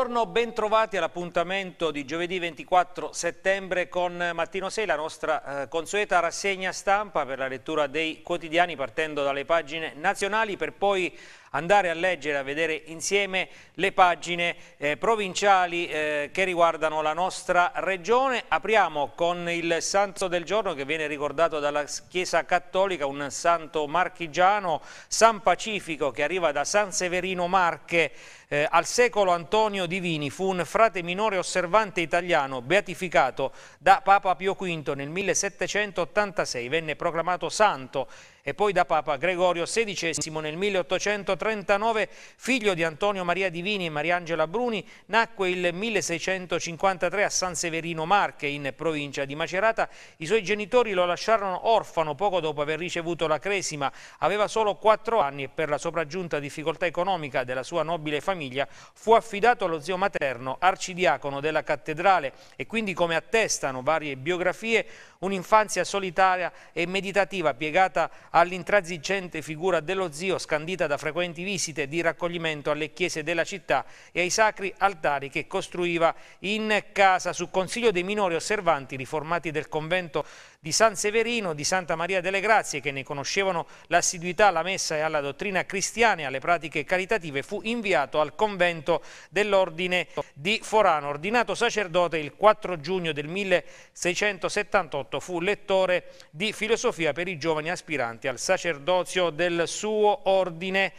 Buongiorno, bentrovati all'appuntamento di giovedì 24 settembre con Mattino 6, la nostra eh, consueta rassegna stampa per la lettura dei quotidiani partendo dalle pagine nazionali per poi andare a leggere, a vedere insieme le pagine eh, provinciali eh, che riguardano la nostra regione. Apriamo con il santo del giorno che viene ricordato dalla Chiesa Cattolica, un santo marchigiano, San Pacifico che arriva da San Severino Marche eh, al secolo Antonio Divini fu un frate minore osservante italiano beatificato da Papa Pio V nel 1786, venne proclamato santo e poi da Papa Gregorio XVI nel 1839, figlio di Antonio Maria Divini e Mariangela Bruni, nacque il 1653 a San Severino Marche in provincia di Macerata. I suoi genitori lo lasciarono orfano poco dopo aver ricevuto la cresima. Aveva solo quattro anni e per la sopraggiunta difficoltà economica della sua nobile famiglia fu affidato allo zio materno, arcidiacono della cattedrale e quindi come attestano varie biografie, un'infanzia solitaria e meditativa piegata a all'intransigente figura dello zio scandita da frequenti visite di raccoglimento alle chiese della città e ai sacri altari che costruiva in casa su consiglio dei minori osservanti riformati del convento di San Severino, di Santa Maria delle Grazie, che ne conoscevano l'assiduità alla messa e alla dottrina cristiana e alle pratiche caritative, fu inviato al convento dell'ordine di Forano. Ordinato sacerdote il 4 giugno del 1678, fu lettore di filosofia per i giovani aspiranti al sacerdozio del suo ordine.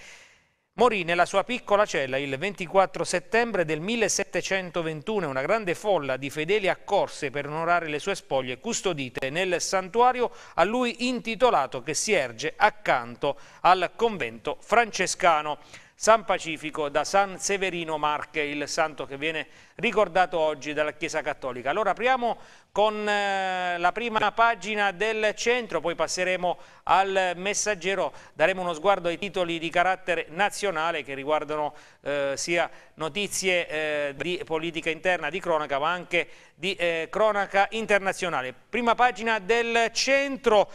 Morì nella sua piccola cella il 24 settembre del 1721 una grande folla di fedeli accorse per onorare le sue spoglie custodite nel santuario a lui intitolato che si erge accanto al convento francescano. San Pacifico da San Severino Marche, il santo che viene ricordato oggi dalla Chiesa Cattolica. Allora apriamo con eh, la prima pagina del centro, poi passeremo al messaggero, daremo uno sguardo ai titoli di carattere nazionale che riguardano eh, sia notizie eh, di politica interna, di cronaca, ma anche di eh, cronaca internazionale. Prima pagina del centro,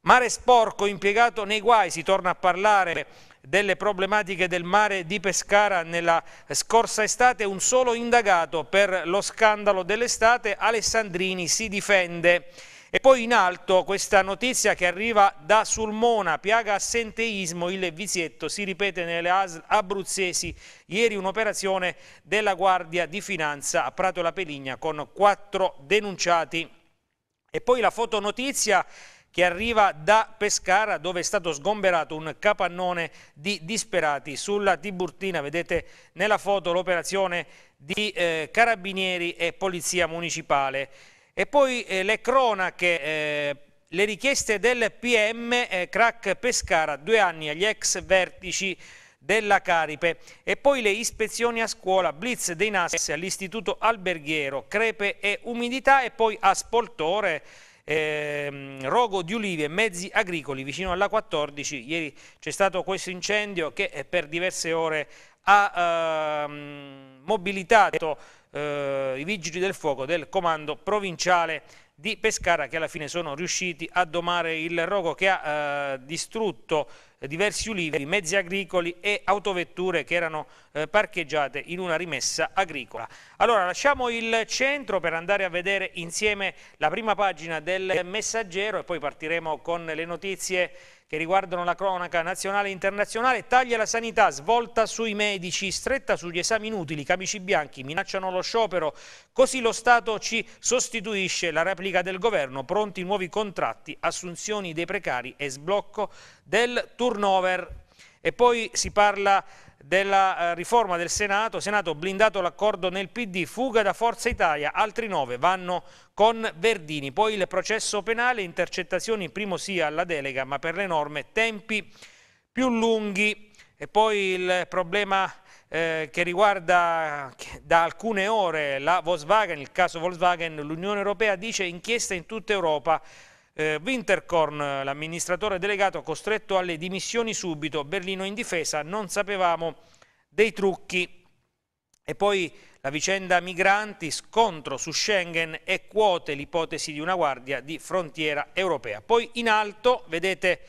mare sporco impiegato nei guai, si torna a parlare delle problematiche del mare di Pescara nella scorsa estate, un solo indagato per lo scandalo dell'estate, Alessandrini si difende. E poi in alto questa notizia che arriva da Sulmona, piaga assenteismo, il vizietto si ripete nelle ASL abruzzesi. Ieri un'operazione della Guardia di Finanza a Prato e La Peligna con quattro denunciati. E poi la fotonotizia che arriva da Pescara dove è stato sgomberato un capannone di disperati sulla Tiburtina, vedete nella foto l'operazione di eh, carabinieri e polizia municipale. E poi eh, le cronache, eh, le richieste del PM, eh, crack Pescara, due anni agli ex vertici della Caripe e poi le ispezioni a scuola, blitz dei NAS all'istituto alberghiero, crepe e umidità e poi a Spoltore eh, rogo di ulivi e mezzi agricoli vicino alla 14. Ieri c'è stato questo incendio che eh, per diverse ore ha eh, mobilitato eh, i vigili del fuoco del comando provinciale di Pescara che alla fine sono riusciti a domare il rogo che ha eh, distrutto diversi ulivi, mezzi agricoli e autovetture che erano eh, parcheggiate in una rimessa agricola. Allora lasciamo il centro per andare a vedere insieme la prima pagina del messaggero e poi partiremo con le notizie che riguardano la cronaca nazionale e internazionale, taglia la sanità, svolta sui medici, stretta sugli esami inutili, camici bianchi minacciano lo sciopero, così lo Stato ci sostituisce, la replica del governo, pronti nuovi contratti, assunzioni dei precari e sblocco del turnover. E poi si parla della eh, riforma del Senato, Senato blindato l'accordo nel PD, fuga da Forza Italia, altri nove vanno con Verdini, poi il processo penale, intercettazioni primo sì alla delega ma per le norme tempi più lunghi e poi il problema eh, che riguarda da alcune ore la Volkswagen, il caso Volkswagen, l'Unione Europea dice inchiesta in tutta Europa eh, Winterkorn, l'amministratore delegato, costretto alle dimissioni subito, Berlino in difesa, non sapevamo dei trucchi. E poi la vicenda migranti, scontro su Schengen e quote, l'ipotesi di una guardia di frontiera europea. Poi in alto vedete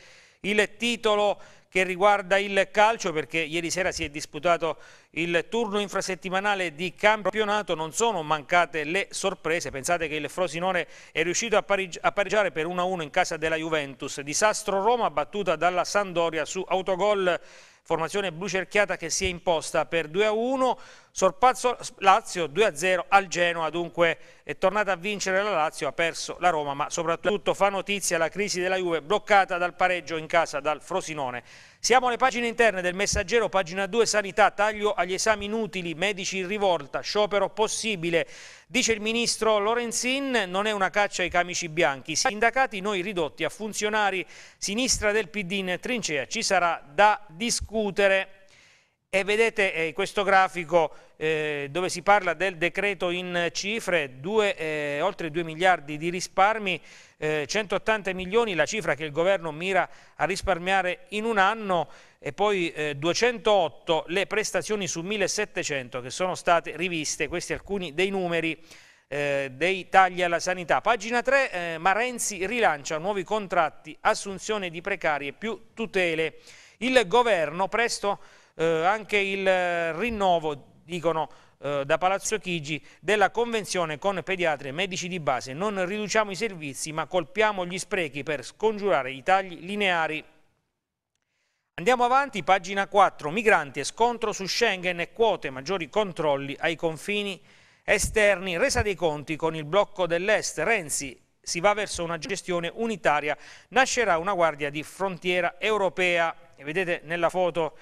il titolo che riguarda il calcio perché ieri sera si è disputato il turno infrasettimanale di campionato, non sono mancate le sorprese, pensate che il Frosinone è riuscito a, pareg a pareggiare per 1-1 in casa della Juventus, disastro Roma battuta dalla Sandoria su autogol formazione blu cerchiata che si è imposta per 2-1, a sorpazzo Lazio 2-0 a al Genoa, dunque è tornata a vincere la Lazio, ha perso la Roma, ma soprattutto fa notizia la crisi della Juve bloccata dal pareggio in casa dal Frosinone. Siamo alle pagine interne del messaggero, pagina 2 sanità, taglio agli esami inutili, medici in rivolta, sciopero possibile. Dice il ministro Lorenzin, non è una caccia ai camici bianchi, sindacati noi ridotti a funzionari, sinistra del PD in trincea, ci sarà da discutere. E vedete eh, questo grafico eh, dove si parla del decreto in cifre, due, eh, oltre 2 miliardi di risparmi, 180 eh, milioni la cifra che il governo mira a risparmiare in un anno e poi 208 eh, le prestazioni su 1700 che sono state riviste, questi alcuni dei numeri eh, dei tagli alla sanità. Pagina 3, ma Renzi rilancia nuovi contratti, assunzione di precarie più tutele. Il governo presto eh, anche il eh, rinnovo, dicono eh, da Palazzo Chigi, della convenzione con pediatri e medici di base. Non riduciamo i servizi ma colpiamo gli sprechi per scongiurare i tagli lineari. Andiamo avanti, pagina 4, migranti e scontro su Schengen e quote, maggiori controlli ai confini esterni, resa dei conti con il blocco dell'est, Renzi si va verso una gestione unitaria, nascerà una guardia di frontiera europea, vedete nella foto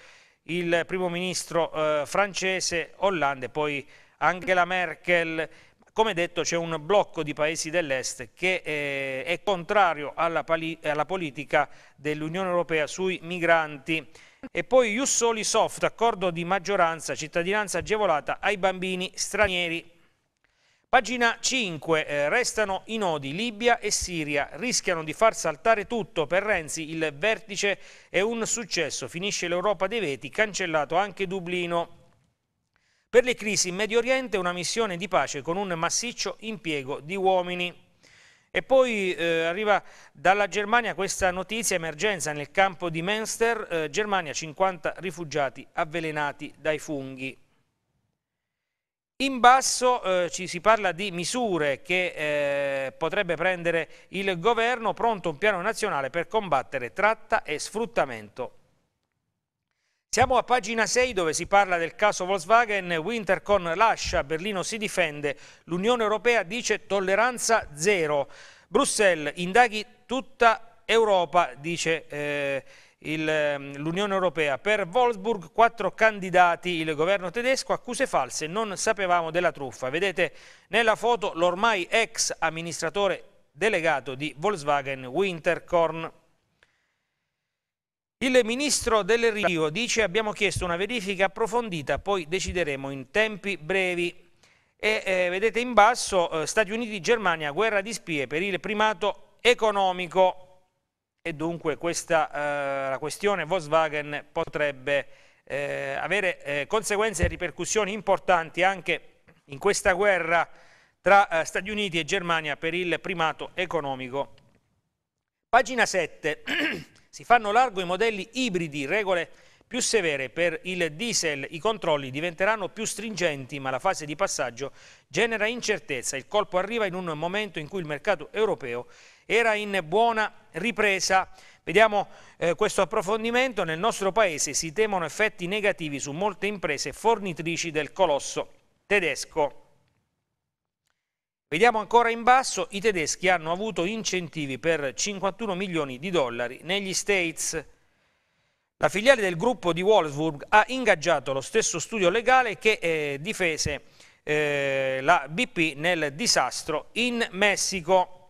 il primo ministro eh, francese, Hollande, poi Angela Merkel. Come detto c'è un blocco di paesi dell'est che eh, è contrario alla, alla politica dell'Unione Europea sui migranti. E poi Jussoli Soft, accordo di maggioranza, cittadinanza agevolata ai bambini stranieri Pagina 5. Eh, restano i nodi. Libia e Siria rischiano di far saltare tutto. Per Renzi il vertice è un successo. Finisce l'Europa dei veti, cancellato anche Dublino. Per le crisi in Medio Oriente una missione di pace con un massiccio impiego di uomini. E poi eh, arriva dalla Germania questa notizia, emergenza nel campo di Münster, eh, Germania 50 rifugiati avvelenati dai funghi. In basso eh, ci si parla di misure che eh, potrebbe prendere il governo, pronto un piano nazionale per combattere tratta e sfruttamento. Siamo a pagina 6 dove si parla del caso Volkswagen, Wintercon lascia, Berlino si difende, l'Unione Europea dice tolleranza zero, Bruxelles indaghi tutta Europa, dice eh, Ehm, l'Unione Europea. Per Wolfsburg quattro candidati, il governo tedesco, accuse false, non sapevamo della truffa. Vedete nella foto l'ormai ex amministratore delegato di Volkswagen Winterkorn. Il ministro del Rio dice abbiamo chiesto una verifica approfondita, poi decideremo in tempi brevi. E eh, vedete in basso eh, Stati Uniti-Germania, guerra di spie per il primato economico e dunque questa eh, la questione Volkswagen potrebbe eh, avere eh, conseguenze e ripercussioni importanti anche in questa guerra tra eh, Stati Uniti e Germania per il primato economico. Pagina 7. si fanno largo i modelli ibridi, regole più severe per il diesel, i controlli diventeranno più stringenti, ma la fase di passaggio genera incertezza. Il colpo arriva in un momento in cui il mercato europeo era in buona ripresa. Vediamo eh, questo approfondimento. Nel nostro paese si temono effetti negativi su molte imprese fornitrici del colosso tedesco. Vediamo ancora in basso, i tedeschi hanno avuto incentivi per 51 milioni di dollari negli States. La filiale del gruppo di Wolfsburg ha ingaggiato lo stesso studio legale che eh, difese eh, la BP nel disastro in Messico.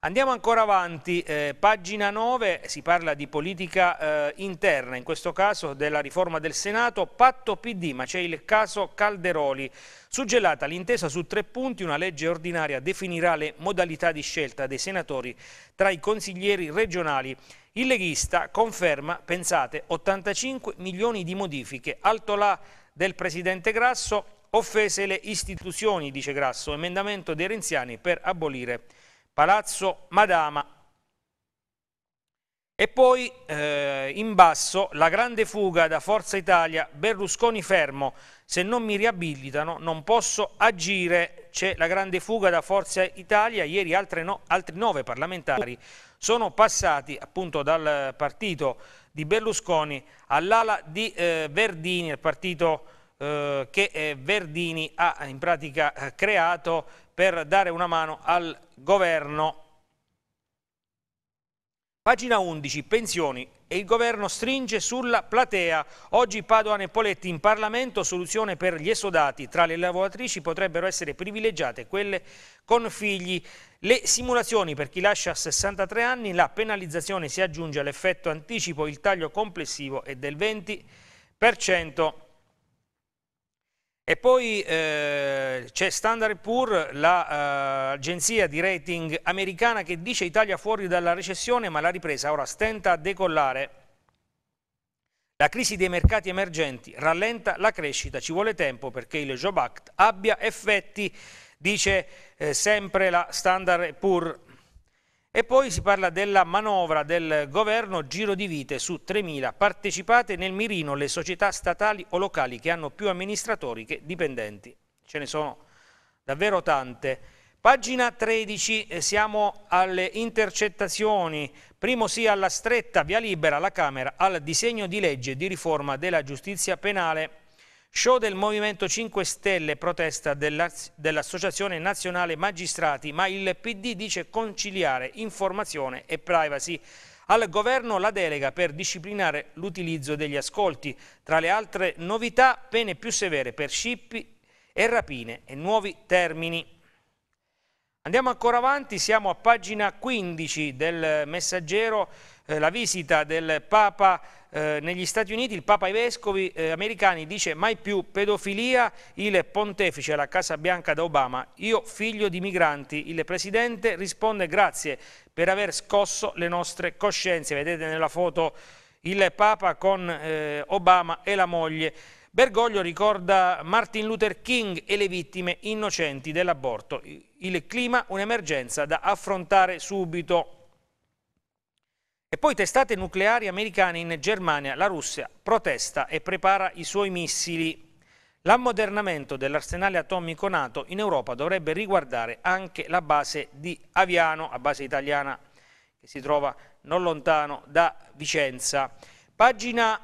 Andiamo ancora avanti, eh, pagina 9 si parla di politica eh, interna, in questo caso della riforma del Senato, patto PD, ma c'è il caso Calderoli. Suggellata l'intesa su tre punti, una legge ordinaria definirà le modalità di scelta dei senatori tra i consiglieri regionali. Il leghista conferma, pensate, 85 milioni di modifiche, alto là del presidente Grasso, offese le istituzioni, dice Grasso, emendamento dei renziani per abolire Palazzo Madama. E poi eh, in basso la grande fuga da Forza Italia, Berlusconi fermo, se non mi riabilitano non posso agire, c'è la grande fuga da Forza Italia, ieri no, altri nove parlamentari sono passati appunto dal partito di Berlusconi all'ala di eh, Verdini, il partito eh, che eh, Verdini ha eh, in pratica eh, creato per dare una mano al governo. Pagina 11, pensioni e il governo stringe sulla platea. Oggi Padoan e Poletti in Parlamento, soluzione per gli esodati. Tra le lavoratrici potrebbero essere privilegiate quelle con figli. Le simulazioni per chi lascia 63 anni, la penalizzazione si aggiunge all'effetto anticipo, il taglio complessivo è del 20%. E poi eh, c'è Standard Poor's, l'agenzia la, eh, di rating americana che dice Italia fuori dalla recessione ma la ripresa ora stenta a decollare. La crisi dei mercati emergenti rallenta la crescita, ci vuole tempo perché il Job Act abbia effetti, dice eh, sempre la Standard Poor's. E poi si parla della manovra del governo giro di vite su 3.000 partecipate nel mirino le società statali o locali che hanno più amministratori che dipendenti. Ce ne sono davvero tante. Pagina 13, eh, siamo alle intercettazioni, primo sì alla stretta, via libera la Camera al disegno di legge di riforma della giustizia penale Show del Movimento 5 Stelle, protesta dell'Associazione Nazionale Magistrati, ma il PD dice conciliare informazione e privacy. Al governo la delega per disciplinare l'utilizzo degli ascolti. Tra le altre novità, pene più severe per scippi e rapine e nuovi termini. Andiamo ancora avanti, siamo a pagina 15 del messaggero, eh, la visita del Papa eh, negli Stati Uniti il Papa ai Vescovi eh, americani dice mai più pedofilia, il pontefice alla Casa Bianca da Obama, io figlio di migranti, il Presidente risponde grazie per aver scosso le nostre coscienze, vedete nella foto il Papa con eh, Obama e la moglie. Bergoglio ricorda Martin Luther King e le vittime innocenti dell'aborto. Il clima un'emergenza da affrontare subito. E poi testate nucleari americane in Germania, la Russia protesta e prepara i suoi missili. L'ammodernamento dell'arsenale atomico NATO in Europa dovrebbe riguardare anche la base di Aviano, a base italiana che si trova non lontano da Vicenza. Pagina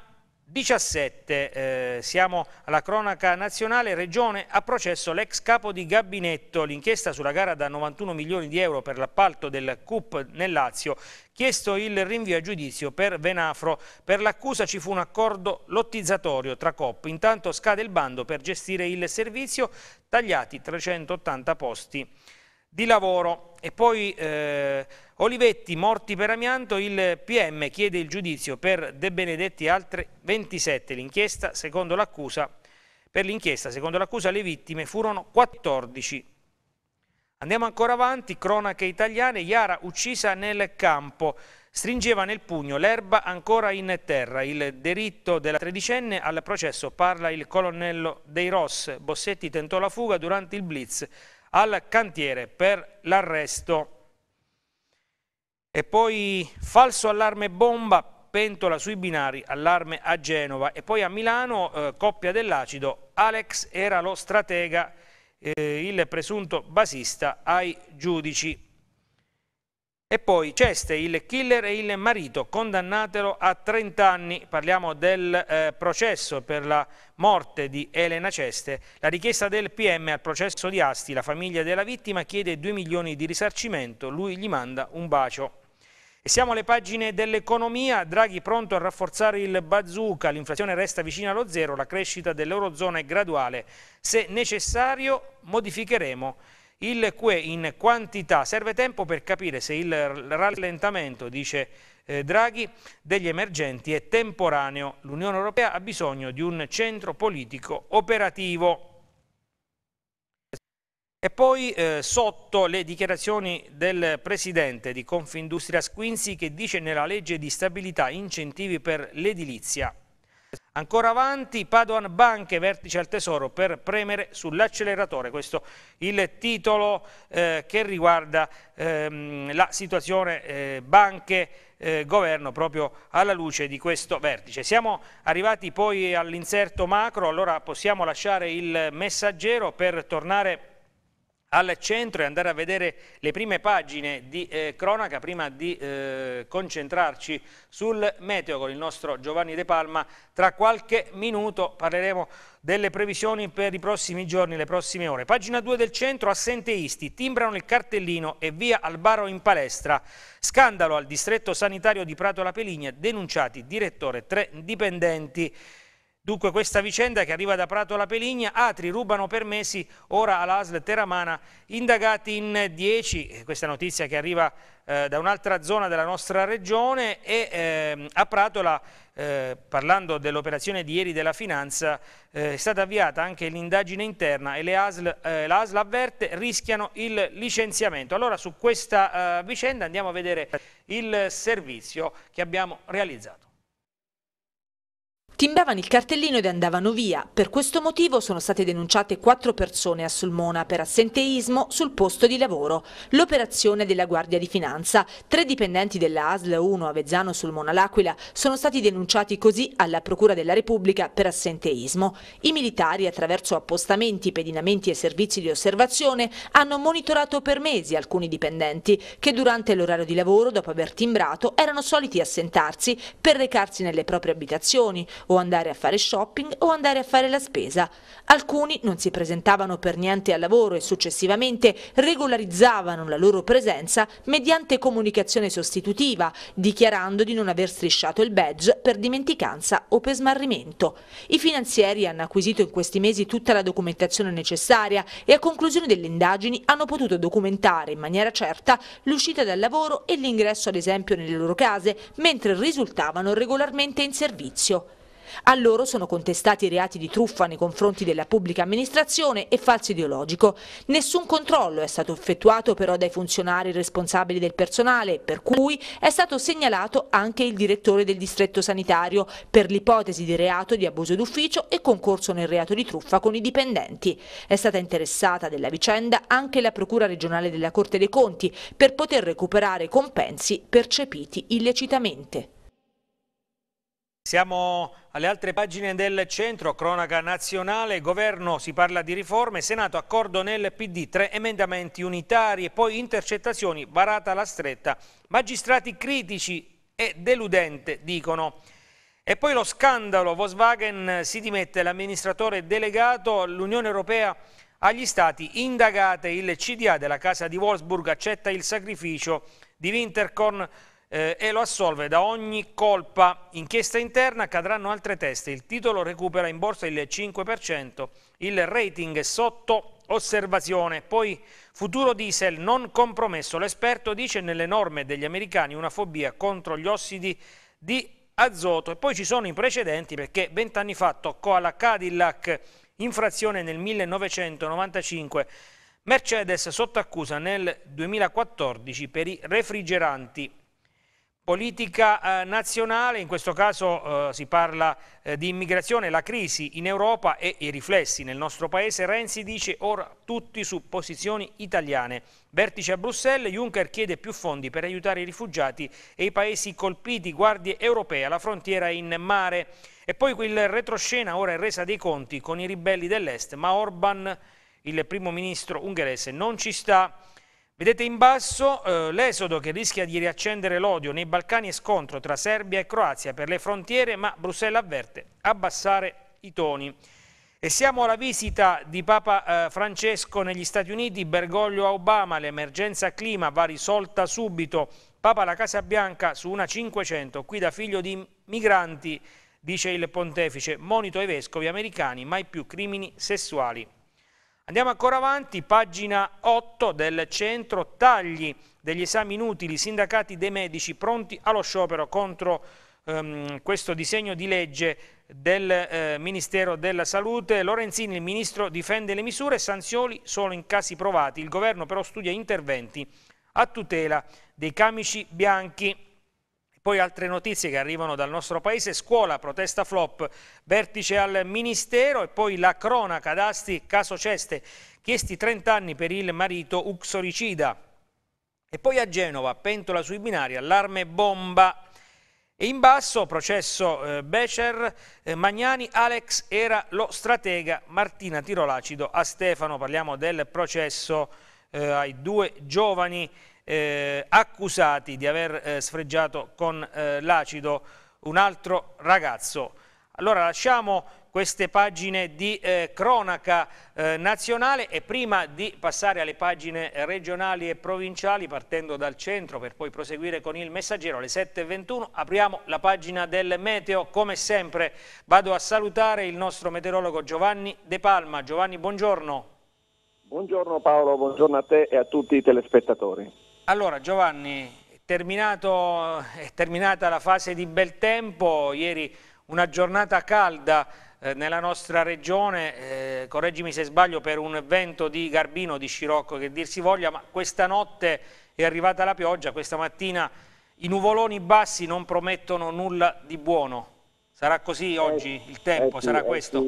17, eh, siamo alla cronaca nazionale, Regione ha processo l'ex capo di gabinetto, l'inchiesta sulla gara da 91 milioni di euro per l'appalto del CUP nel Lazio, chiesto il rinvio a giudizio per Venafro, per l'accusa ci fu un accordo lottizzatorio tra COP, intanto scade il bando per gestire il servizio, tagliati 380 posti di lavoro. E poi eh, Olivetti, morti per amianto, il PM chiede il giudizio per De Benedetti e altre 27. L'inchiesta, secondo l'accusa, per l'inchiesta, secondo l'accusa, le vittime furono 14. Andiamo ancora avanti, cronache italiane, Iara uccisa nel campo, stringeva nel pugno l'erba ancora in terra. Il diritto della tredicenne al processo parla il colonnello dei Ross. Bossetti tentò la fuga durante il blitz al cantiere per l'arresto. E poi falso allarme bomba, pentola sui binari, allarme a Genova. E poi a Milano, eh, coppia dell'acido, Alex era lo stratega, eh, il presunto basista ai giudici. E poi Ceste, il killer e il marito, condannatelo a 30 anni. Parliamo del eh, processo per la morte di Elena Ceste. La richiesta del PM al processo di Asti, la famiglia della vittima chiede 2 milioni di risarcimento, lui gli manda un bacio. E siamo alle pagine dell'economia, Draghi pronto a rafforzare il bazooka, l'inflazione resta vicina allo zero, la crescita dell'Eurozona è graduale, se necessario modificheremo il QE in quantità. Serve tempo per capire se il rallentamento, dice eh, Draghi, degli emergenti è temporaneo. L'Unione Europea ha bisogno di un centro politico operativo. E poi eh, sotto le dichiarazioni del presidente di Confindustria Squinzi che dice nella legge di stabilità incentivi per l'edilizia Ancora avanti, Padoan Banche, vertice al tesoro per premere sull'acceleratore, questo il titolo eh, che riguarda ehm, la situazione eh, banche eh, governo proprio alla luce di questo vertice. Siamo arrivati poi all'inserto macro, allora possiamo lasciare il messaggero per tornare al centro e andare a vedere le prime pagine di eh, cronaca prima di eh, concentrarci sul meteo con il nostro Giovanni De Palma. Tra qualche minuto parleremo delle previsioni per i prossimi giorni, le prossime ore. Pagina 2 del centro, assenteisti, timbrano il cartellino e via al baro in palestra. Scandalo al distretto sanitario di Prato La Peligna, denunciati direttore tre dipendenti. Dunque questa vicenda che arriva da Prato alla Peligna, Atri rubano permessi ora all'ASL Teramana, indagati in 10, eh, questa notizia che arriva eh, da un'altra zona della nostra regione e eh, a Pratola, eh, parlando dell'operazione di ieri della finanza, eh, è stata avviata anche l'indagine interna e eh, l'ASL avverte rischiano il licenziamento. Allora su questa vicenda andiamo a vedere il servizio che abbiamo realizzato. Timbravano il cartellino ed andavano via. Per questo motivo sono state denunciate quattro persone a Sulmona per assenteismo sul posto di lavoro. L'operazione della Guardia di Finanza. Tre dipendenti della ASL 1 Avezzano Sulmona L'Aquila sono stati denunciati così alla Procura della Repubblica per assenteismo. I militari, attraverso appostamenti, pedinamenti e servizi di osservazione, hanno monitorato per mesi alcuni dipendenti che durante l'orario di lavoro, dopo aver timbrato, erano soliti assentarsi per recarsi nelle proprie abitazioni o andare a fare shopping o andare a fare la spesa. Alcuni non si presentavano per niente al lavoro e successivamente regolarizzavano la loro presenza mediante comunicazione sostitutiva, dichiarando di non aver strisciato il badge per dimenticanza o per smarrimento. I finanzieri hanno acquisito in questi mesi tutta la documentazione necessaria e a conclusione delle indagini hanno potuto documentare in maniera certa l'uscita dal lavoro e l'ingresso ad esempio nelle loro case, mentre risultavano regolarmente in servizio. A loro sono contestati i reati di truffa nei confronti della pubblica amministrazione e falso ideologico. Nessun controllo è stato effettuato però dai funzionari responsabili del personale, per cui è stato segnalato anche il direttore del distretto sanitario per l'ipotesi di reato di abuso d'ufficio e concorso nel reato di truffa con i dipendenti. È stata interessata della vicenda anche la Procura regionale della Corte dei Conti per poter recuperare compensi percepiti illecitamente. Siamo alle altre pagine del centro, cronaca nazionale, governo si parla di riforme, Senato accordo nel PD, tre emendamenti unitari e poi intercettazioni, varata la stretta, magistrati critici e deludente dicono. E poi lo scandalo, Volkswagen si dimette l'amministratore delegato, l'Unione Europea agli stati indagate, il CDA della casa di Wolfsburg accetta il sacrificio di Winterkorn eh, e lo assolve da ogni colpa. Inchiesta interna, cadranno altre teste, il titolo recupera in borsa il 5%, il rating è sotto osservazione. Poi futuro diesel non compromesso, l'esperto dice nelle norme degli americani una fobia contro gli ossidi di azoto e poi ci sono i precedenti perché vent'anni fa toccò alla Cadillac infrazione nel 1995, Mercedes sotto accusa nel 2014 per i refrigeranti Politica eh, nazionale, in questo caso eh, si parla eh, di immigrazione, la crisi in Europa e i riflessi nel nostro paese. Renzi dice ora tutti su posizioni italiane. Vertice a Bruxelles, Juncker chiede più fondi per aiutare i rifugiati e i paesi colpiti, guardie europee, la frontiera in mare. E poi quel retroscena ora è resa dei conti con i ribelli dell'Est, ma Orban, il primo ministro ungherese, non ci sta. Vedete in basso eh, l'esodo che rischia di riaccendere l'odio nei Balcani e scontro tra Serbia e Croazia per le frontiere, ma Bruxelles avverte abbassare i toni. E siamo alla visita di Papa eh, Francesco negli Stati Uniti, Bergoglio a Obama, l'emergenza clima va risolta subito, Papa alla Casa Bianca su una 500, qui da figlio di migranti, dice il pontefice, monito ai vescovi americani, mai più crimini sessuali. Andiamo ancora avanti, pagina 8 del centro, tagli degli esami inutili, sindacati dei medici pronti allo sciopero contro ehm, questo disegno di legge del eh, Ministero della Salute. Lorenzini, il ministro, difende le misure, sanzioni solo in casi provati. Il governo però studia interventi a tutela dei camici bianchi. Poi altre notizie che arrivano dal nostro paese, scuola, protesta flop, vertice al ministero e poi la cronaca d'Asti, caso Ceste, chiesti 30 anni per il marito uxoricida. E poi a Genova, pentola sui binari, allarme bomba. E in basso, processo eh, Becher, eh, Magnani, Alex era lo stratega, Martina Tirolacido a Stefano. Parliamo del processo eh, ai due giovani eh, accusati di aver eh, sfregiato con eh, l'acido un altro ragazzo. Allora lasciamo queste pagine di eh, cronaca eh, nazionale e prima di passare alle pagine regionali e provinciali partendo dal centro per poi proseguire con il messaggero alle 7.21 apriamo la pagina del meteo come sempre vado a salutare il nostro meteorologo Giovanni De Palma Giovanni buongiorno Buongiorno Paolo, buongiorno a te e a tutti i telespettatori. Allora Giovanni, terminato, è eh, terminata la fase di bel tempo, ieri una giornata calda eh, nella nostra regione, eh, correggimi se sbaglio, per un vento di Garbino, di Scirocco, che dir si voglia, ma questa notte è arrivata la pioggia, questa mattina i nuvoloni bassi non promettono nulla di buono. Sarà così eh oggi il tempo? Sarà eh questo?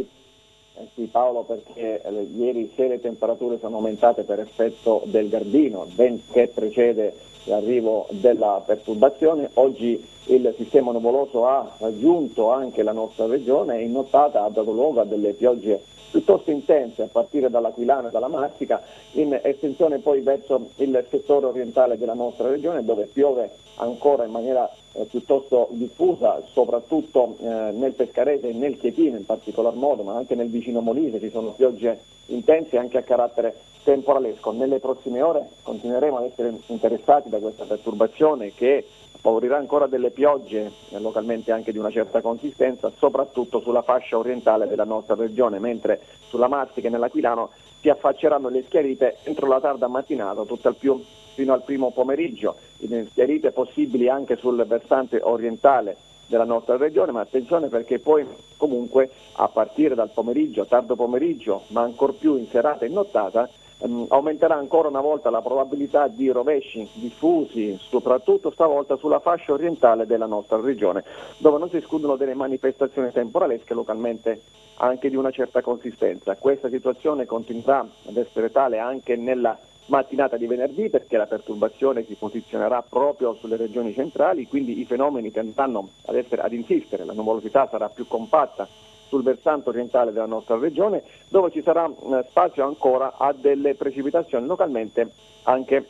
Eh sì Paolo perché eh, ieri se le temperature sono aumentate per effetto del gardino, ben che precede l'arrivo della perturbazione, oggi il sistema nuvoloso ha raggiunto anche la nostra regione e in nottata ha dato luogo a delle piogge piuttosto intense a partire dall'Aquilana e dalla Marsica, in estensione poi verso il settore orientale della nostra regione dove piove ancora in maniera eh, piuttosto diffusa, soprattutto eh, nel Pescarese e nel Chietino in particolar modo, ma anche nel vicino Molise ci sono piogge intense anche a carattere temporalesco. Nelle prossime ore continueremo ad essere interessati da questa perturbazione che favorirà ancora delle piogge eh, localmente anche di una certa consistenza, soprattutto sulla fascia orientale della nostra regione, mentre sulla Marsica e nell'Aquilano si affacceranno le schiarite entro la tarda mattinata, tutt'al più fino al primo pomeriggio, le schiarite possibili anche sul versante orientale della nostra regione, ma attenzione perché poi comunque a partire dal pomeriggio, tardo pomeriggio, ma ancor più in serata e nottata, Ehm, aumenterà ancora una volta la probabilità di rovesci diffusi, soprattutto stavolta sulla fascia orientale della nostra regione, dove non si escludono delle manifestazioni temporalesche localmente anche di una certa consistenza. Questa situazione continuerà ad essere tale anche nella mattinata di venerdì perché la perturbazione si posizionerà proprio sulle regioni centrali, quindi i fenomeni tenderanno ad, ad insistere, la nuvolosità sarà più compatta sul versante orientale della nostra regione, dove ci sarà spazio ancora a delle precipitazioni localmente anche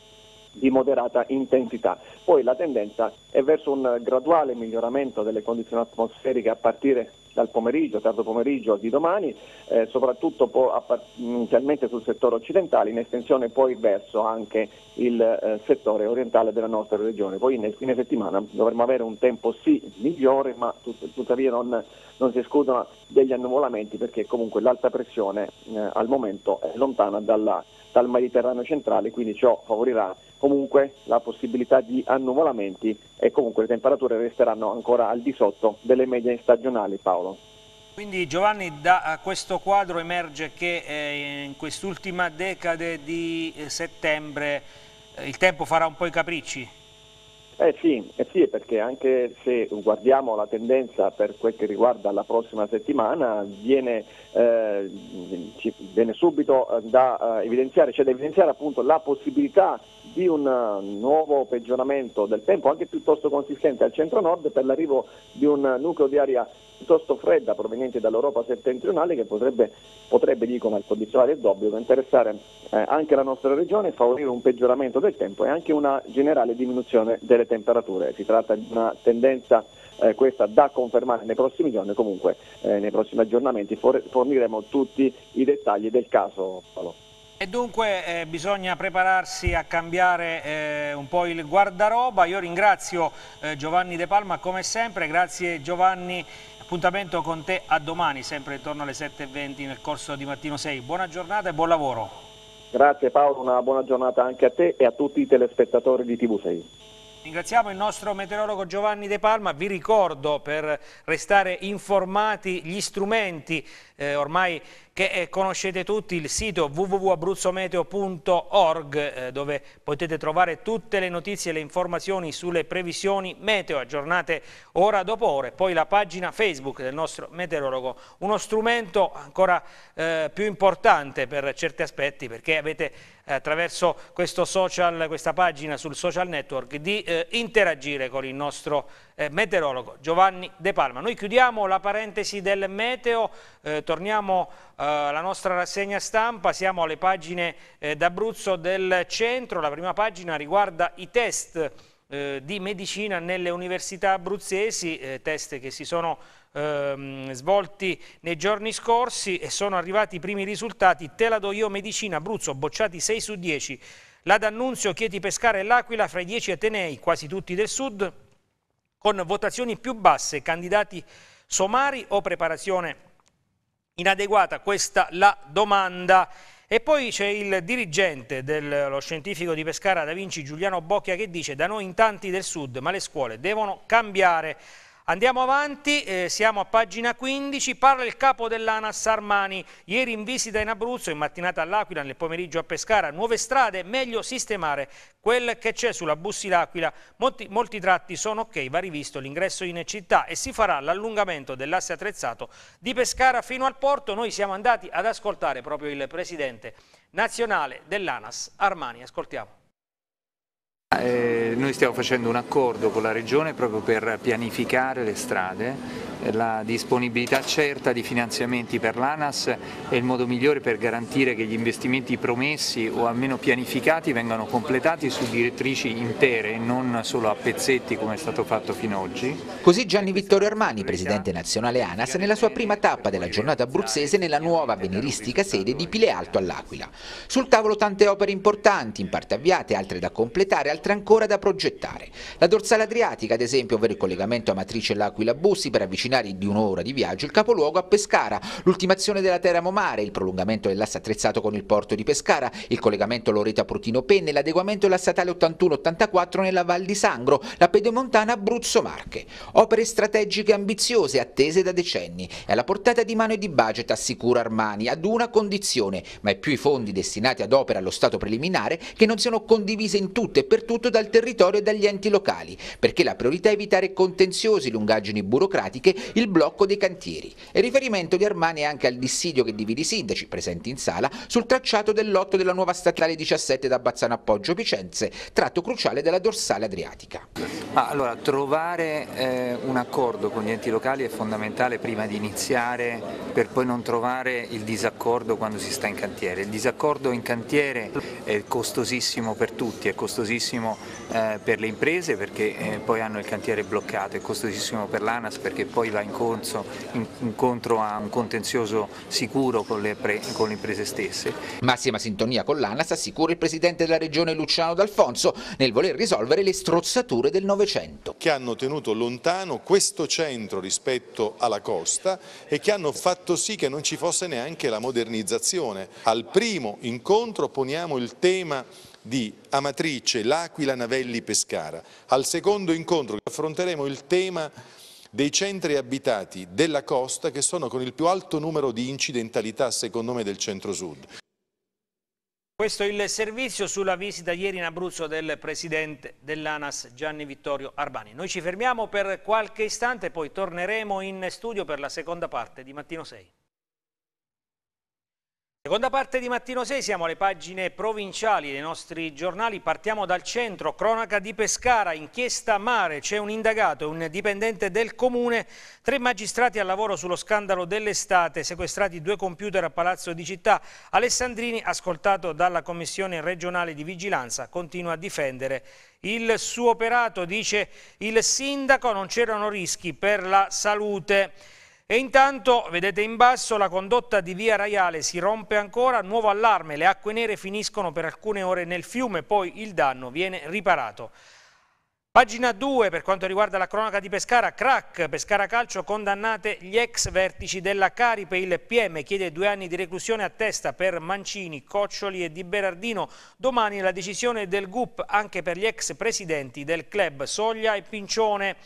di moderata intensità. Poi la tendenza è verso un graduale miglioramento delle condizioni atmosferiche a partire dal pomeriggio, tardo pomeriggio di domani, eh, soprattutto po- inizialmente sul settore occidentale, in estensione poi verso anche il eh, settore orientale della nostra regione. Poi in fine settimana dovremmo avere un tempo sì migliore, ma tut- tuttavia non, non, si escludono degli annuvolamenti perché comunque l'alta pressione eh, al momento è lontana dalla dal Mediterraneo centrale, quindi ciò favorirà comunque la possibilità di annuvolamenti e comunque le temperature resteranno ancora al di sotto delle medie stagionali, Paolo. Quindi Giovanni da questo quadro emerge che eh, in quest'ultima decade di eh, settembre eh, il tempo farà un po' i capricci? Eh sì, eh sì, perché anche se guardiamo la tendenza per quel che riguarda la prossima settimana, viene, eh, viene subito da eh, evidenziare, cioè da evidenziare appunto la possibilità di un eh, nuovo peggioramento del tempo, anche piuttosto consistente al centro-nord, per l'arrivo di un eh, nucleo di aria piuttosto fredda proveniente dall'Europa settentrionale che potrebbe, potrebbe dicono, al condizionale è d'obbligo, interessare eh, anche la nostra regione, e favorire un peggioramento del tempo e anche una generale diminuzione delle temperature. Si tratta di una tendenza eh, questa da confermare nei prossimi giorni, comunque eh, nei prossimi aggiornamenti forniremo tutti i dettagli del caso. Allora. E dunque eh, bisogna prepararsi a cambiare eh, un po' il guardaroba. Io ringrazio eh, Giovanni De Palma come sempre, grazie Giovanni, appuntamento con te a domani, sempre intorno alle 7.20 nel corso di Mattino 6. Buona giornata e buon lavoro. Grazie Paolo, una buona giornata anche a te e a tutti i telespettatori di TV6. Ringraziamo il nostro meteorologo Giovanni De Palma, vi ricordo per restare informati gli strumenti eh, ormai che eh, conoscete tutti, il sito www.abruzzometeo.org eh, dove potete trovare tutte le notizie e le informazioni sulle previsioni meteo aggiornate ora dopo ore. Poi la pagina Facebook del nostro meteorologo, uno strumento ancora eh, più importante per certi aspetti perché avete eh, attraverso social, questa pagina sul social network di eh, interagire con il nostro meteorologo eh, meteorologo Giovanni De Palma. Noi chiudiamo la parentesi del meteo, eh, torniamo eh, alla nostra rassegna stampa, siamo alle pagine eh, d'Abruzzo del centro, la prima pagina riguarda i test eh, di medicina nelle università abruzzesi, test che si sono ehm, svolti nei giorni scorsi e sono arrivati i primi risultati. Te la do io medicina, Abruzzo, bocciati 6 su 10. La D'Annunzio, Chieti Pescare e L'Aquila fra i 10 Atenei, quasi tutti del sud, con votazioni più basse, candidati somari o preparazione inadeguata, questa la domanda. E poi c'è il dirigente dello scientifico di Pescara Da Vinci, Giuliano Bocchia, che dice da noi in tanti del sud, ma le scuole devono cambiare. Andiamo avanti, eh, siamo a pagina 15, parla il capo dell'ANAS Armani, ieri in visita in Abruzzo, in mattinata all'Aquila, nel pomeriggio a Pescara, nuove strade, meglio sistemare quel che c'è sulla Bussi d'Aquila. molti, molti, tratti sono ok, va rivisto l'ingresso in città e si farà l'allungamento dell'asse attrezzato di Pescara fino al porto, noi siamo andati ad ascoltare proprio il presidente nazionale dell'ANAS Armani, ascoltiamo. Eh, noi stiamo facendo un accordo con la Regione proprio per pianificare le strade la disponibilità certa di finanziamenti per l'ANAS è il modo migliore per garantire che gli investimenti promessi o almeno pianificati vengano completati su direttrici intere e non solo a pezzetti come è stato fatto fino ad oggi. Così Gianni Vittorio Armani, presidente nazionale ANAS, nella sua prima tappa della giornata abruzzese nella nuova veneristica sede di Pile Alto all'Aquila. Sul tavolo tante opere importanti, in parte avviate, altre da completare, altre ancora da progettare. La dorsale adriatica, ad esempio, ovvero il collegamento a Matrice e l'Aquila Bussi per avvicinare concessionari di un'ora di viaggio il capoluogo a Pescara, l'ultimazione della Teramo Mare, il prolungamento dell'asse attrezzato con il porto di Pescara, il collegamento Loreta-Portino-Penne, l'adeguamento della statale 81-84 nella Val di Sangro, la pedemontana Abruzzo-Marche. Opere strategiche ambiziose attese da decenni e alla portata di mano e di budget assicura Armani ad una condizione, ma è più i fondi destinati ad opera allo stato preliminare che non siano condivise in tutto e per tutto dal territorio e dagli enti locali, perché la priorità è evitare contenziosi, lungaggini burocratiche il blocco dei cantieri e riferimento di Armani anche al dissidio che divide i sindaci presenti in sala sul tracciato del lotto della nuova statale 17 da Bazzano a Poggio Picenze, tratto cruciale della dorsale adriatica. Ma allora, trovare eh, un accordo con gli enti locali è fondamentale prima di iniziare per poi non trovare il disaccordo quando si sta in cantiere. Il disaccordo in cantiere è costosissimo per tutti, è costosissimo eh, per le imprese perché eh, poi hanno il cantiere bloccato, è costosissimo per l'ANAS perché poi poi va incontro, incontro a un contenzioso sicuro con le, pre, con le imprese stesse. Massima sintonia con l'ANAS assicura il presidente della regione Luciano D'Alfonso nel voler risolvere le strozzature del Novecento. Che hanno tenuto lontano questo centro rispetto alla costa e che hanno fatto sì che non ci fosse neanche la modernizzazione. Al primo incontro poniamo il tema di Amatrice, L'Aquila, Navelli, Pescara. Al secondo incontro affronteremo il tema dei centri abitati della costa che sono con il più alto numero di incidentalità secondo me del centro-sud. Questo è il servizio sulla visita ieri in Abruzzo del presidente dell'ANAS Gianni Vittorio Arbani. Noi ci fermiamo per qualche istante, poi torneremo in studio per la seconda parte di Mattino 6. Seconda parte di Mattino 6, siamo alle pagine provinciali dei nostri giornali, partiamo dal centro, cronaca di Pescara, inchiesta mare, c'è un indagato, un dipendente del comune, tre magistrati al lavoro sullo scandalo dell'estate, sequestrati due computer a Palazzo di Città, Alessandrini, ascoltato dalla Commissione regionale di vigilanza, continua a difendere il suo operato, dice il sindaco, non c'erano rischi per la salute. E intanto, vedete in basso, la condotta di via Raiale si rompe ancora, nuovo allarme, le acque nere finiscono per alcune ore nel fiume, poi il danno viene riparato. Pagina 2 per quanto riguarda la cronaca di Pescara, crack, Pescara Calcio condannate gli ex vertici della Caripe, il PM chiede due anni di reclusione a testa per Mancini, Coccioli e Di Berardino, domani la decisione del GUP anche per gli ex presidenti del club Soglia e Pincione.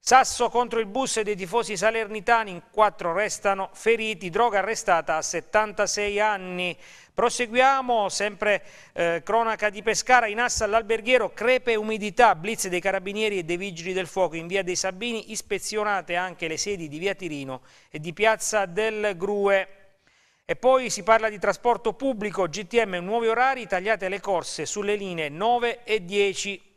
Sasso contro il bus dei tifosi salernitani, in quattro restano feriti, droga arrestata a 76 anni. Proseguiamo, sempre eh, cronaca di Pescara, in assa all'alberghiero, crepe e umidità, blitz dei carabinieri e dei vigili del fuoco. In via dei Sabini ispezionate anche le sedi di via Tirino e di piazza del Grue. E poi si parla di trasporto pubblico, GTM nuovi orari, tagliate le corse sulle linee 9 e 10.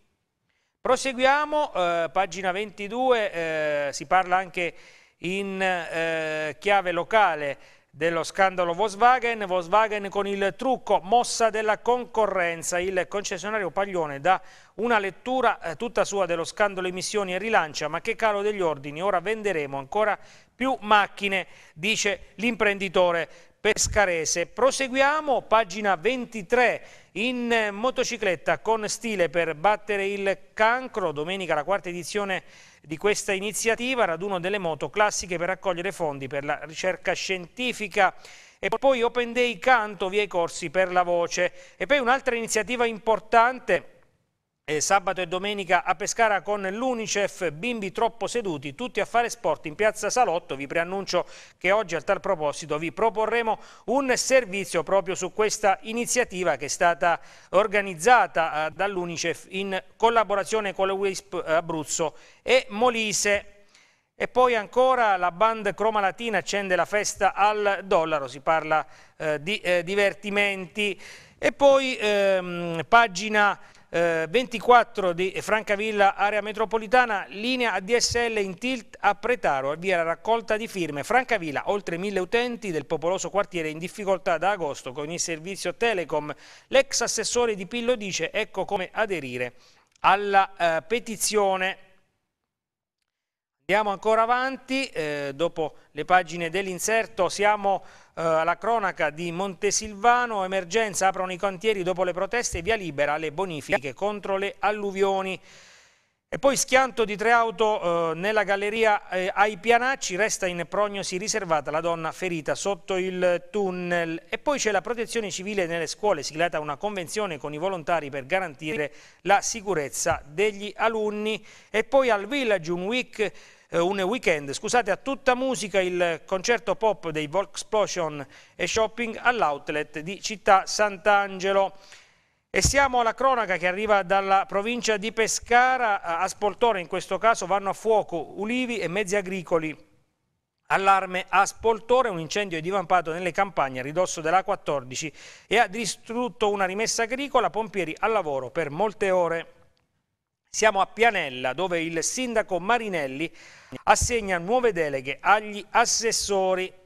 Proseguiamo, eh, pagina 22, eh, si parla anche in eh, chiave locale dello scandalo Volkswagen, Volkswagen con il trucco mossa della concorrenza, il concessionario Paglione dà una lettura eh, tutta sua dello scandalo emissioni e rilancia, ma che calo degli ordini, ora venderemo ancora più macchine, dice l'imprenditore pescarese. Proseguiamo, pagina 23, in eh, motocicletta con stile per battere il cancro, domenica la quarta edizione di questa iniziativa, raduno delle moto classiche per raccogliere fondi per la ricerca scientifica e poi Open Day Canto via i corsi per la voce e poi un'altra iniziativa importante eh, sabato e domenica a Pescara con l'Unicef, bimbi troppo seduti, tutti a fare sport in piazza Salotto. Vi preannuncio che oggi a tal proposito vi proporremo un servizio proprio su questa iniziativa che è stata organizzata eh, dall'Unicef in collaborazione con la WISP Abruzzo e Molise. E poi ancora la band Croma Latina accende la festa al dollaro, si parla eh, di eh, divertimenti. E poi ehm, pagina eh, 24 di Francavilla, area metropolitana, linea ADSL in tilt a Pretaro, via la raccolta di firme. Francavilla, oltre mille utenti del popoloso quartiere in difficoltà da agosto con il servizio Telecom. L'ex assessore di Pillo dice ecco come aderire alla eh, petizione. Andiamo ancora avanti, eh, dopo le pagine dell'inserto siamo eh, alla cronaca di Montesilvano, emergenza aprono i cantieri dopo le proteste, via libera le bonifiche contro le alluvioni. E poi schianto di tre auto eh, nella galleria eh, ai Pianacci, resta in prognosi riservata la donna ferita sotto il tunnel. E poi c'è la protezione civile nelle scuole, siglata una convenzione con i volontari per garantire la sicurezza degli alunni. E poi al Village un week eh, un weekend, scusate, a tutta musica il concerto pop dei Volksplosion e Shopping all'outlet di Città Sant'Angelo. E siamo alla cronaca che arriva dalla provincia di Pescara, a Spoltore in questo caso vanno a fuoco ulivi e mezzi agricoli. Allarme a Spoltore, un incendio è divampato nelle campagne a ridosso della 14 e ha distrutto una rimessa agricola, pompieri al lavoro per molte ore. Siamo a Pianella dove il sindaco Marinelli assegna nuove deleghe agli assessori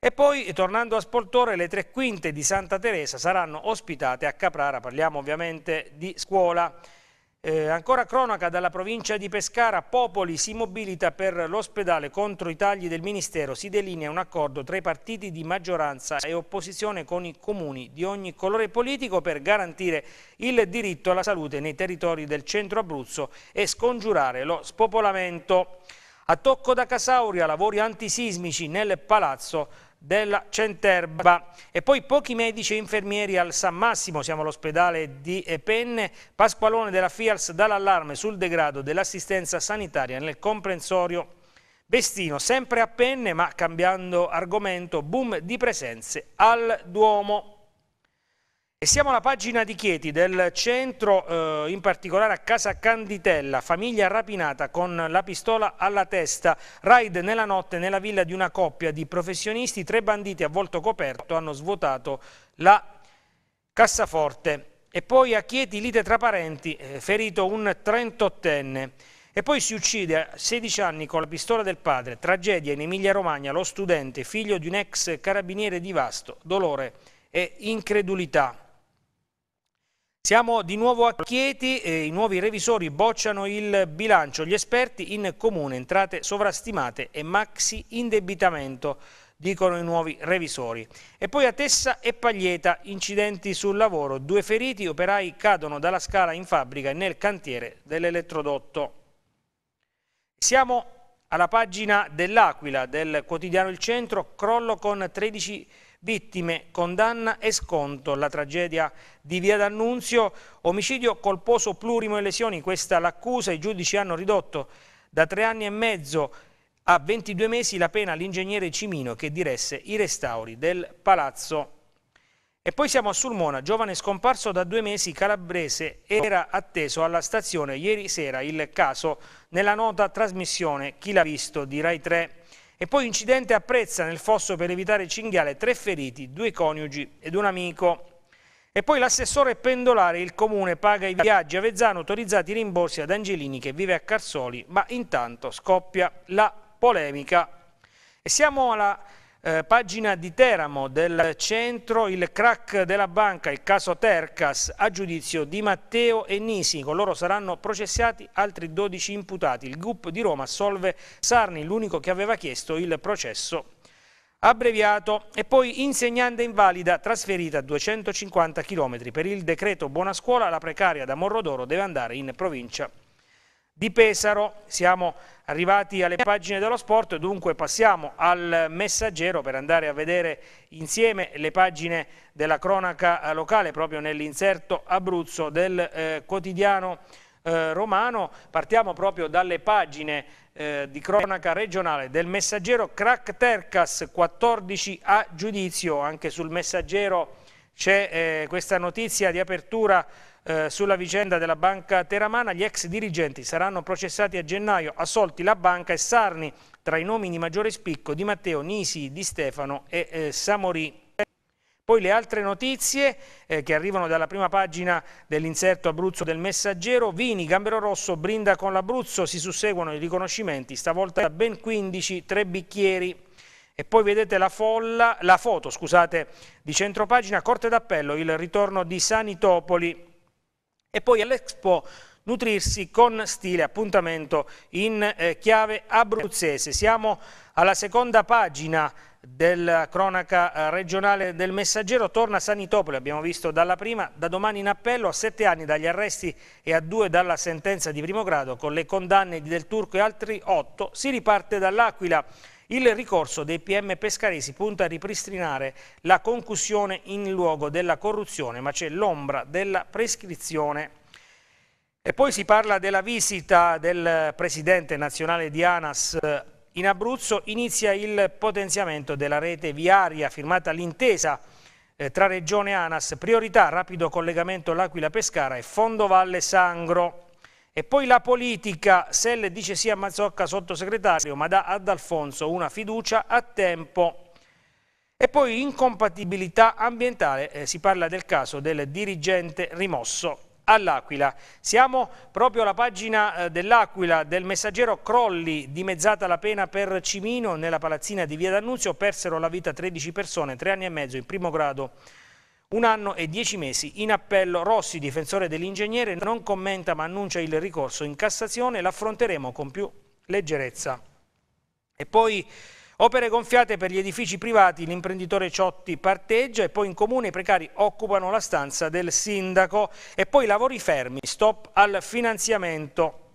e poi, tornando a Spoltore, le tre quinte di Santa Teresa saranno ospitate a Caprara, parliamo ovviamente di scuola. Eh, ancora cronaca dalla provincia di Pescara, Popoli si mobilita per l'ospedale contro i tagli del Ministero, si delinea un accordo tra i partiti di maggioranza e opposizione con i comuni di ogni colore politico per garantire il diritto alla salute nei territori del centro Abruzzo e scongiurare lo spopolamento. A Tocco da Casauria lavori antisismici nel palazzo della Centerba e poi pochi medici e infermieri al San Massimo, siamo all'ospedale di Penne, Pasqualone della Fials dà l'allarme sul degrado dell'assistenza sanitaria nel comprensorio Bestino, sempre a Penne ma cambiando argomento, boom di presenze al Duomo. E siamo alla pagina di Chieti, del centro, eh, in particolare a casa Canditella, famiglia rapinata con la pistola alla testa, raid nella notte nella villa di una coppia di professionisti, tre banditi a volto coperto hanno svuotato la cassaforte. E poi a Chieti lite tra parenti, eh, ferito un 38enne. E poi si uccide a 16 anni con la pistola del padre, tragedia in Emilia Romagna, lo studente, figlio di un ex carabiniere di Vasto, dolore e incredulità. Siamo di nuovo a Chieti, eh, i nuovi revisori bocciano il bilancio, gli esperti in comune, entrate sovrastimate e maxi indebitamento, dicono i nuovi revisori. E poi a Tessa e Paglieta, incidenti sul lavoro, due feriti, operai cadono dalla scala in fabbrica e nel cantiere dell'elettrodotto. Siamo alla pagina dell'Aquila del quotidiano Il Centro, crollo con 13 Vittime, condanna e sconto. La tragedia di Via D'Annunzio, omicidio colposo plurimo e lesioni, questa l'accusa, i giudici hanno ridotto da tre anni e mezzo a 22 mesi la pena all'ingegnere Cimino che diresse i restauri del palazzo. E poi siamo a Sulmona, giovane scomparso da due mesi calabrese, era atteso alla stazione ieri sera il caso nella nota trasmissione Chi l'ha visto di Rai 3. E poi incidente a Prezza nel fosso per evitare il cinghiale, tre feriti, due coniugi ed un amico. E poi l'assessore pendolare, il comune paga i viaggi a Vezzano, autorizzati i rimborsi ad Angelini che vive a Carsoli, ma intanto scoppia la polemica. E siamo alla eh, pagina di Teramo del centro, il crack della banca, il caso Tercas, a giudizio di Matteo e Nisi. Con loro saranno processati altri 12 imputati. Il GUP di Roma assolve Sarni, l'unico che aveva chiesto il processo abbreviato e poi insegnante invalida trasferita a 250 km per il decreto buona scuola la precaria da Morrodoro deve andare in provincia di Pesaro. Siamo arrivati alle pagine dello sport, dunque passiamo al messaggero per andare a vedere insieme le pagine della cronaca eh, locale, proprio nell'inserto Abruzzo del eh, quotidiano eh, romano. Partiamo proprio dalle pagine eh, di cronaca regionale del messaggero Crack Tercas 14 a giudizio, anche sul messaggero c'è eh, questa notizia di apertura eh, sulla vicenda della banca teramana, gli ex dirigenti saranno processati a gennaio, assolti la banca e Sarni tra i nomi di maggiore spicco di Matteo Nisi, Di Stefano e eh, Samori. Poi le altre notizie eh, che arrivano dalla prima pagina dell'inserto Abruzzo del Messaggero, Vini, Gambero Rosso, Brinda con l'Abruzzo, si susseguono i riconoscimenti, stavolta ben 15, tre bicchieri e poi vedete la, folla, la foto scusate, di centropagina, Corte d'Appello, il ritorno di Sanitopoli e poi all'Expo nutrirsi con stile, appuntamento in eh, chiave abruzzese. Siamo alla seconda pagina della eh, cronaca eh, regionale del messaggero torna Sanitopoli, abbiamo visto dalla prima, da domani in appello a sette anni dagli arresti e a due dalla sentenza di primo grado con le condanne di Del Turco e altri otto, si riparte dall'Aquila il ricorso dei PM pescaresi punta a ripristinare la concussione in luogo della corruzione, ma c'è l'ombra della prescrizione. E poi si parla della visita del presidente nazionale di ANAS eh, in Abruzzo, inizia il potenziamento della rete viaria, firmata l'intesa eh, tra Regione e ANAS, priorità rapido collegamento L'Aquila Pescara e Fondo Valle Sangro. E poi la politica, Sell dice sì Mazzocca sottosegretario, ma dà ad Alfonso una fiducia a tempo. E poi incompatibilità ambientale, eh, si parla del caso del dirigente rimosso all'Aquila. Siamo proprio alla pagina eh, dell'Aquila del messaggero Crolli, dimezzata la pena per Cimino nella palazzina di Via D'Annunzio, persero la vita 13 persone, tre anni e mezzo in primo grado un anno e dieci mesi. In appello Rossi, difensore dell'ingegnere, non commenta ma annuncia il ricorso in Cassazione. L'affronteremo con più leggerezza. E poi opere gonfiate per gli edifici privati. L'imprenditore Ciotti parteggia e poi in comune i precari occupano la stanza del sindaco. E poi lavori fermi, stop al finanziamento.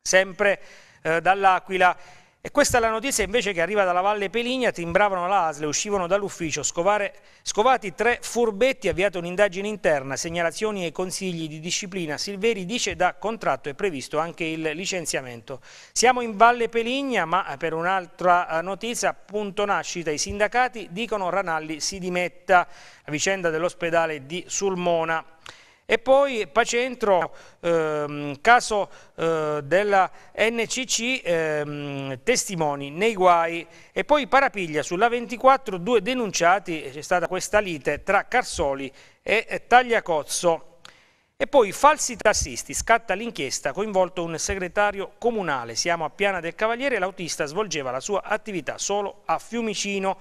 Sempre eh, dall'Aquila. E questa è la notizia invece che arriva dalla Valle Peligna, timbravano l'ASLE, uscivano dall'ufficio, scovati tre furbetti, avviata un'indagine interna, segnalazioni ai consigli di disciplina. Silveri dice da contratto è previsto anche il licenziamento. Siamo in Valle Peligna, ma per un'altra eh, notizia, punto nascita, i sindacati dicono Ranalli si dimetta, la vicenda dell'ospedale di Sulmona. E poi Pacentro, ehm, caso eh, della NCC, ehm, testimoni nei guai. E poi Parapiglia, sulla 24, due denunciati, c'è stata questa lite tra Carsoli e, e Tagliacozzo. E poi falsi tassisti, scatta l'inchiesta, coinvolto un segretario comunale. Siamo a Piana del Cavaliere, l'autista svolgeva la sua attività solo a Fiumicino.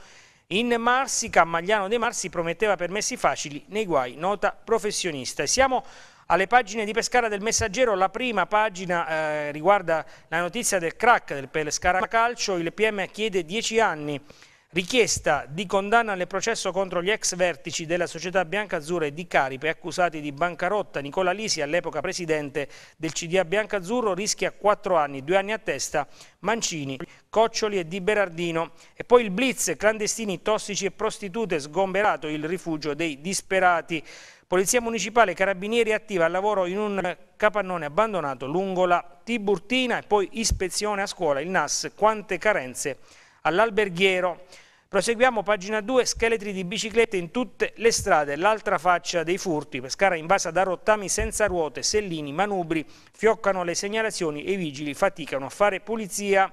In Marsica, Magliano De Marsi prometteva permessi facili, nei guai, nota professionista. E siamo alle pagine di Pescara del Messaggero, la prima pagina eh, riguarda la notizia del crack del Pescara Calcio, il PM chiede 10 anni Richiesta di condanna nel processo contro gli ex vertici della società Bianca Azzurra e di Caripe accusati di bancarotta. Nicola Lisi, all'epoca presidente del CDA Bianca Azzurro, rischia 4 anni, 2 anni a testa, Mancini, Coccioli e Di Berardino. E poi il blitz, clandestini, tossici e prostitute, sgomberato il rifugio dei disperati. Polizia Municipale Carabinieri attiva al lavoro in un capannone abbandonato lungo la Tiburtina e poi ispezione a scuola, il NAS, quante carenze all'alberghiero. Proseguiamo pagina 2, scheletri di biciclette in tutte le strade, l'altra faccia dei furti, Pescara invasa da rottami senza ruote, sellini, manubri, fioccano le segnalazioni e i vigili faticano a fare pulizia.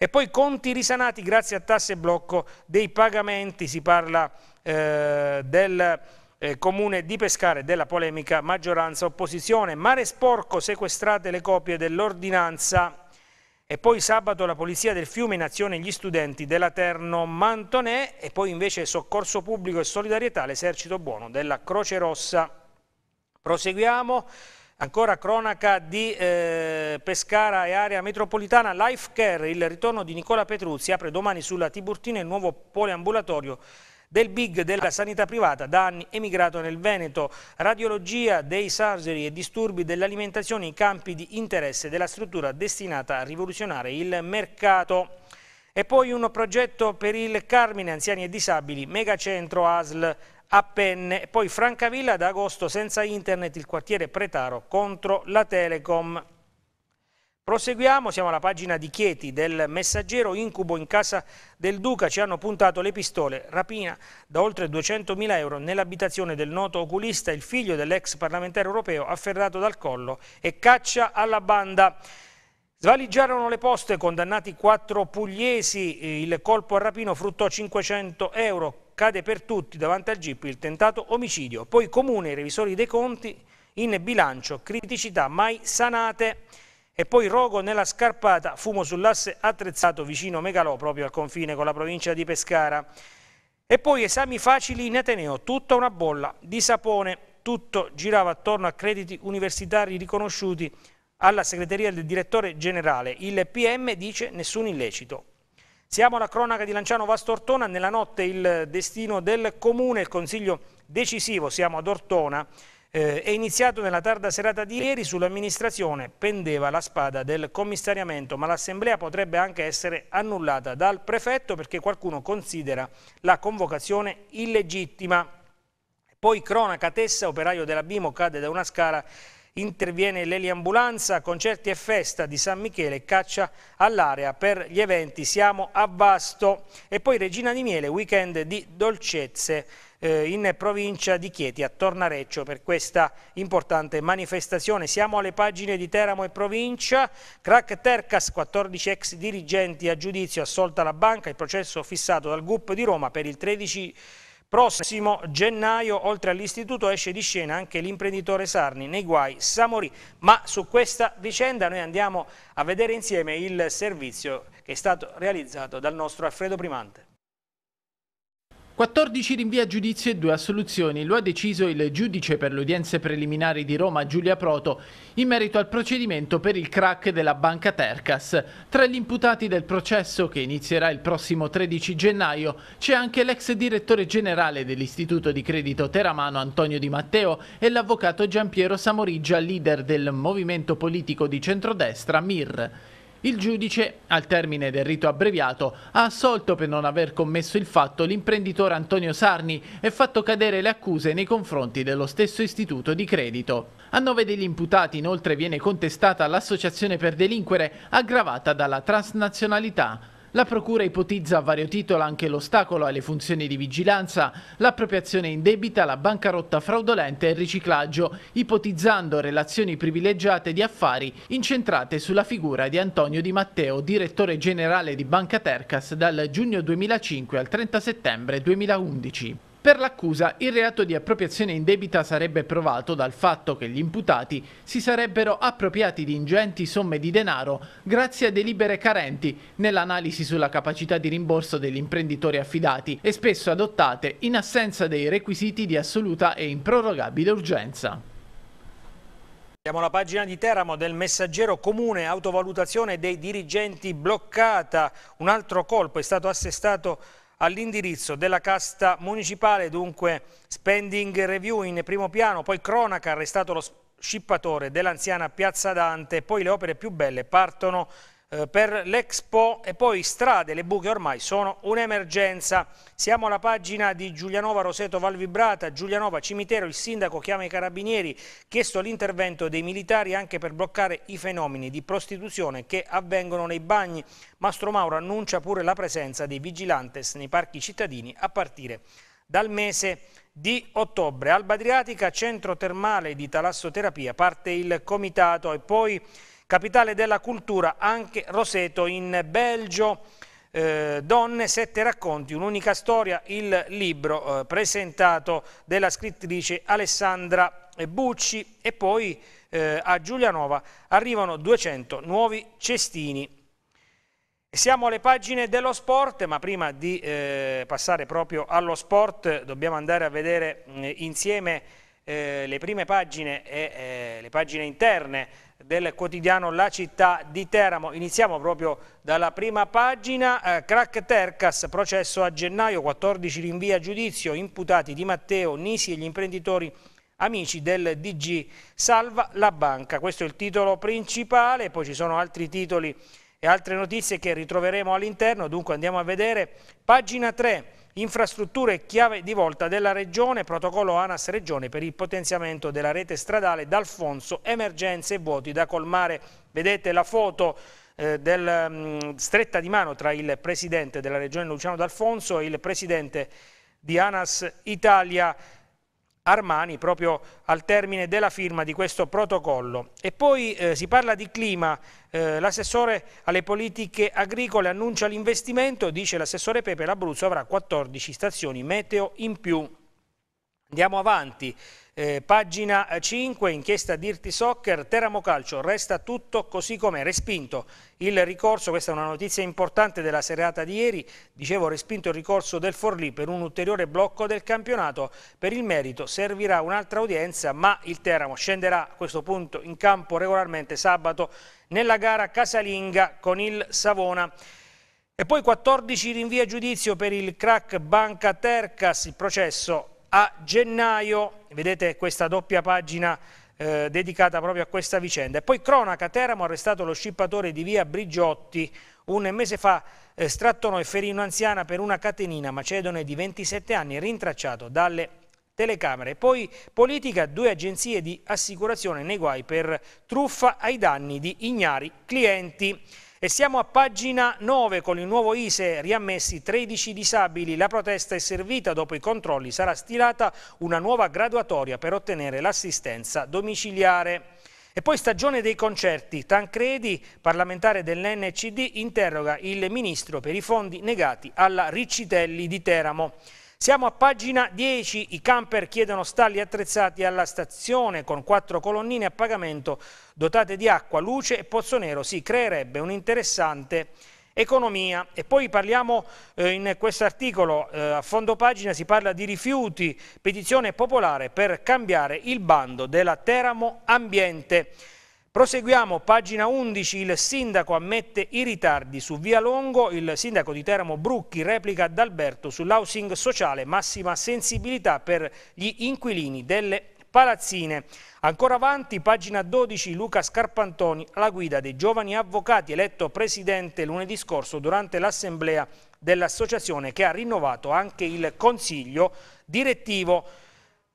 E poi conti risanati grazie a tasse e blocco dei pagamenti, si parla eh, del eh, comune di Pescara e della polemica maggioranza-opposizione. Mare sporco, sequestrate le copie dell'ordinanza e poi sabato la Polizia del Fiume in azione gli studenti della Terno Mantonè e poi invece soccorso pubblico e solidarietà l'esercito buono della Croce Rossa. Proseguiamo. Ancora cronaca di eh, Pescara e area metropolitana, Life Care, il ritorno di Nicola Petruzzi apre domani sulla Tiburtina il nuovo poliambulatorio del Big della sanità privata, da anni emigrato nel Veneto, radiologia dei sargeri e disturbi dell'alimentazione, i campi di interesse della struttura destinata a rivoluzionare il mercato. E poi un progetto per il Carmine, anziani e disabili, megacentro ASL a penne. E poi Francavilla da agosto senza internet, il quartiere Pretaro contro la Telecom. Proseguiamo, siamo alla pagina di Chieti del messaggero incubo in casa del Duca, ci hanno puntato le pistole, rapina da oltre 200.000 euro nell'abitazione del noto oculista, il figlio dell'ex parlamentare europeo afferrato dal collo e caccia alla banda. Svaligiarono le poste, condannati quattro pugliesi, il colpo a rapino fruttò 500 euro, cade per tutti davanti al GIP il tentato omicidio, poi comune, i revisori dei conti, in bilancio, criticità mai sanate e poi Rogo nella scarpata, fumo sull'asse attrezzato vicino Megalò, proprio al confine con la provincia di Pescara. E poi esami facili in Ateneo, tutta una bolla di sapone, tutto girava attorno a crediti universitari riconosciuti alla segreteria del direttore generale. Il PM dice nessun illecito. Siamo alla cronaca di Lanciano Vastortona, nella notte il destino del comune, il consiglio decisivo, siamo ad Ortona, eh, è iniziato nella tarda serata di ieri, sull'amministrazione pendeva la spada del commissariamento, ma l'assemblea potrebbe anche essere annullata dal prefetto perché qualcuno considera la convocazione illegittima. Poi cronaca Tessa, operaio della Bimo, cade da una scala interviene l'eliambulanza, concerti e festa di San Michele, caccia all'area per gli eventi Siamo a Vasto e poi Regina di Miele, weekend di dolcezze eh, in provincia di Chieti a Tornareccio per questa importante manifestazione. Siamo alle pagine di Teramo e provincia, crack Tercas, 14 ex dirigenti a giudizio, assolta la banca, il processo fissato dal GUP di Roma per il 13 Prossimo gennaio, oltre all'istituto, esce di scena anche l'imprenditore Sarni, nei guai Samori. Ma su questa vicenda noi andiamo a vedere insieme il servizio che è stato realizzato dal nostro Alfredo Primante. 14 rinvia giudizio e due assoluzioni, lo ha deciso il giudice per le udienze preliminari di Roma Giulia Proto in merito al procedimento per il crack della banca Tercas. Tra gli imputati del processo che inizierà il prossimo 13 gennaio c'è anche l'ex direttore generale dell'Istituto di Credito Teramano Antonio Di Matteo e l'avvocato Giampiero Samorigia, leader del movimento politico di centrodestra MIR. Il giudice, al termine del rito abbreviato, ha assolto per non aver commesso il fatto l'imprenditore Antonio Sarni e fatto cadere le accuse nei confronti dello stesso istituto di credito. A nove degli imputati inoltre viene contestata l'associazione per delinquere aggravata dalla transnazionalità. La Procura ipotizza a vario titolo anche l'ostacolo alle funzioni di vigilanza, l'appropriazione in debita, la bancarotta fraudolenta e il riciclaggio, ipotizzando relazioni privilegiate di affari incentrate sulla figura di Antonio Di Matteo, direttore generale di Banca Tercas dal giugno 2005 al 30 settembre 2011. Per l'accusa il reato di appropriazione indebita sarebbe provato dal fatto che gli imputati si sarebbero appropriati di ingenti somme di denaro grazie a delibere carenti nell'analisi sulla capacità di rimborso degli imprenditori affidati e spesso adottate in assenza dei requisiti di assoluta e improrogabile urgenza. Siamo alla pagina di Teramo del messaggero comune, autovalutazione dei dirigenti bloccata, un altro colpo è stato assestato all'indirizzo della casta municipale, dunque spending review in primo piano, poi cronaca, arrestato lo scippatore dell'anziana Piazza Dante, poi le opere più belle partono eh, per l'Expo e poi strade, le buche ormai sono un'emergenza. Siamo alla pagina di Giulianova Roseto Valvibrata, Giulianova Cimitero, il sindaco chiama i carabinieri, chiesto l'intervento dei militari anche per bloccare i fenomeni di prostituzione che avvengono nei bagni. Mastro Mauro annuncia pure la presenza dei vigilantes nei parchi cittadini a partire dal mese di ottobre. Alba Adriatica, centro termale di talassoterapia, parte il comitato e poi... Capitale della cultura anche Roseto in Belgio. Eh, donne, sette racconti, un'unica storia, il libro eh, presentato della scrittrice Alessandra Bucci e poi eh, a Giulianova arrivano 200 nuovi cestini. Siamo alle pagine dello sport, ma prima di eh, passare proprio allo sport dobbiamo andare a vedere mm, insieme eh, le prime pagine e eh, le pagine interne del quotidiano La Città di Teramo. Iniziamo proprio dalla prima pagina. Eh, crack Tercas, processo a gennaio, 14 rinvia giudizio, imputati Di Matteo, Nisi e gli imprenditori amici del DG Salva la Banca. Questo è il titolo principale, poi ci sono altri titoli e altre notizie che ritroveremo all'interno, dunque andiamo a vedere pagina 3. Infrastrutture chiave di volta della Regione, protocollo ANAS Regione per il potenziamento della rete stradale d'Alfonso, emergenze e vuoti da colmare. Vedete la foto eh, del, mh, mm, stretta di mano tra il Presidente della Regione Luciano D'Alfonso e il Presidente di ANAS Italia Armani proprio al termine della firma di questo protocollo. E poi eh, si parla di clima, eh, l'assessore alle politiche agricole annuncia l'investimento, dice l'assessore Pepe, l'Abruzzo avrà 14 stazioni meteo in più. Andiamo avanti. Eh, pagina 5, inchiesta Dirti Soccer, Teramo Calcio, resta tutto così com'è, respinto il ricorso, questa è una notizia importante della serata di ieri, dicevo respinto il ricorso del Forlì per un ulteriore blocco del campionato, per il merito servirà un'altra udienza ma il Teramo scenderà a questo punto in campo regolarmente sabato nella gara casalinga con il Savona. E poi 14 rinvia giudizio per il crack Banca Tercas, il processo a gennaio, vedete questa doppia pagina eh, dedicata proprio a questa vicenda. E poi cronaca, Teramo ha arrestato lo scippatore di via Brigiotti, un mese fa eh, strattonò e ferì un'anziana per una catenina macedone di 27 anni, rintracciato dalle telecamere. Poi politica, due agenzie di assicurazione nei guai per truffa ai danni di ignari clienti. E siamo a pagina 9 con il nuovo ISE riammessi 13 disabili. La protesta è servita, dopo i controlli sarà stilata una nuova graduatoria per ottenere l'assistenza domiciliare. E poi stagione dei concerti. Tancredi, parlamentare dell'NCD, interroga il ministro per i fondi negati alla Riccitelli di Teramo. Siamo a pagina 10, i camper chiedono stalli attrezzati alla stazione con quattro colonnine a pagamento dotate di acqua, luce e pozzo nero, si creerebbe un'interessante economia. E poi parliamo eh, in questo articolo eh, a fondo pagina si parla di rifiuti, petizione popolare per cambiare il bando della Teramo Ambiente. Proseguiamo, pagina 11, il sindaco ammette i ritardi su Via Longo, il sindaco di Teramo Brucchi replica ad Alberto sull'housing sociale, massima sensibilità per gli inquilini delle palazzine. Ancora avanti, pagina 12, Luca Scarpantoni alla guida dei giovani avvocati eletto presidente lunedì scorso durante l'assemblea dell'associazione che ha rinnovato anche il consiglio direttivo.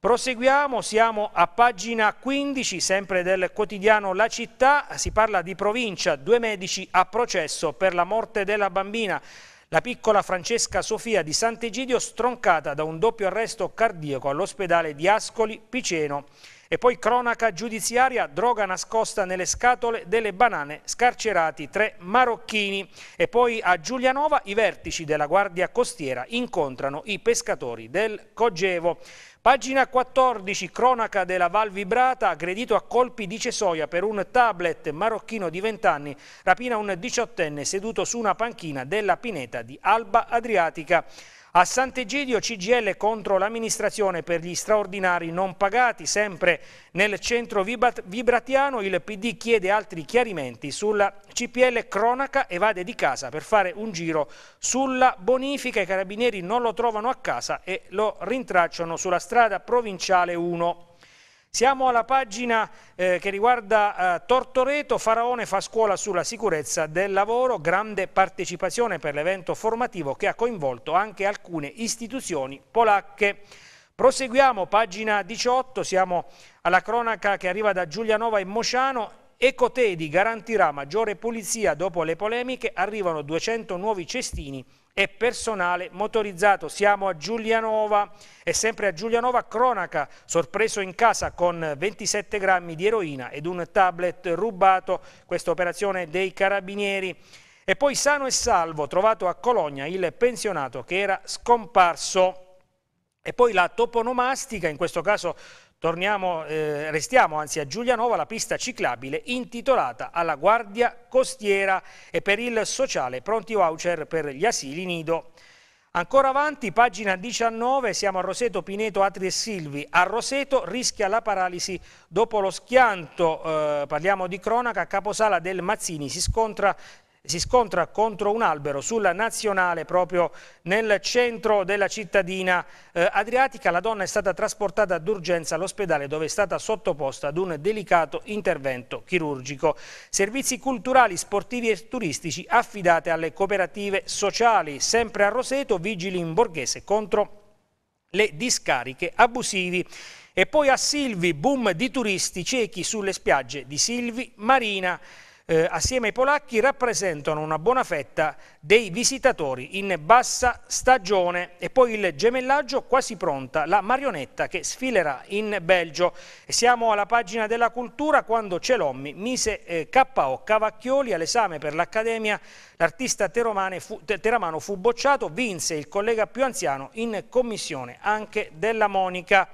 Proseguiamo, siamo a pagina 15, sempre del quotidiano La Città, si parla di provincia, due medici a processo per la morte della bambina. La piccola Francesca Sofia di Sant'Egidio stroncata da un doppio arresto cardiaco all'ospedale di Ascoli Piceno. E poi cronaca giudiziaria, droga nascosta nelle scatole delle banane, scarcerati tre marocchini. E poi a Giulianova i vertici della Guardia Costiera incontrano i pescatori del Cogevo. Pagina 14, cronaca della Val Vibrata, aggredito a colpi di cesoia per un tablet marocchino di 20 anni, rapina un diciottenne seduto su una panchina della pineta di Alba Adriatica. A Sant'Egidio CGL contro l'amministrazione per gli straordinari non pagati, sempre nel centro vibratiano il PD chiede altri chiarimenti sulla CPL cronaca e evade di casa per fare un giro sulla bonifica, i carabinieri non lo trovano a casa e lo rintracciano sulla strada provinciale 1. Siamo alla pagina eh, che riguarda eh, Tortoreto, Faraone fa scuola sulla sicurezza del lavoro, grande partecipazione per l'evento formativo che ha coinvolto anche alcune istituzioni polacche. Proseguiamo, pagina 18, siamo alla cronaca che arriva da Giulianova e Mociano, Ecotedi garantirà maggiore pulizia dopo le polemiche, arrivano 200 nuovi cestini e personale motorizzato. Siamo a Giulianova e sempre a Giulianova cronaca, sorpreso in casa con 27 grammi di eroina ed un tablet rubato, questa operazione dei carabinieri. E poi sano e salvo, trovato a Cologna il pensionato che era scomparso. E poi la toponomastica, in questo caso Torniamo, eh, restiamo anzi a Giulianova, la pista ciclabile intitolata alla Guardia Costiera e per il sociale pronti voucher per gli asili nido. Ancora avanti, pagina 19, siamo a Roseto, Pineto, Atri e Silvi. A Roseto rischia la paralisi dopo lo schianto, eh, parliamo di cronaca, a Caposala del Mazzini si scontra si scontra contro un albero sulla nazionale proprio nel centro della cittadina eh, adriatica. La donna è stata trasportata d'urgenza all'ospedale dove è stata sottoposta ad un delicato intervento chirurgico. Servizi culturali, sportivi e turistici affidate alle cooperative sociali. Sempre a Roseto, vigili in borghese contro le discariche abusivi. E poi a Silvi, boom di turisti ciechi sulle spiagge di Silvi Marina eh, assieme ai polacchi rappresentano una buona fetta dei visitatori in bassa stagione e poi il gemellaggio quasi pronta, la marionetta che sfilerà in Belgio. E siamo alla pagina della cultura quando Celommi mise eh, KO Cavacchioli all'esame per l'Accademia, l'artista fu, teramano fu bocciato, vinse il collega più anziano in commissione anche della Monica.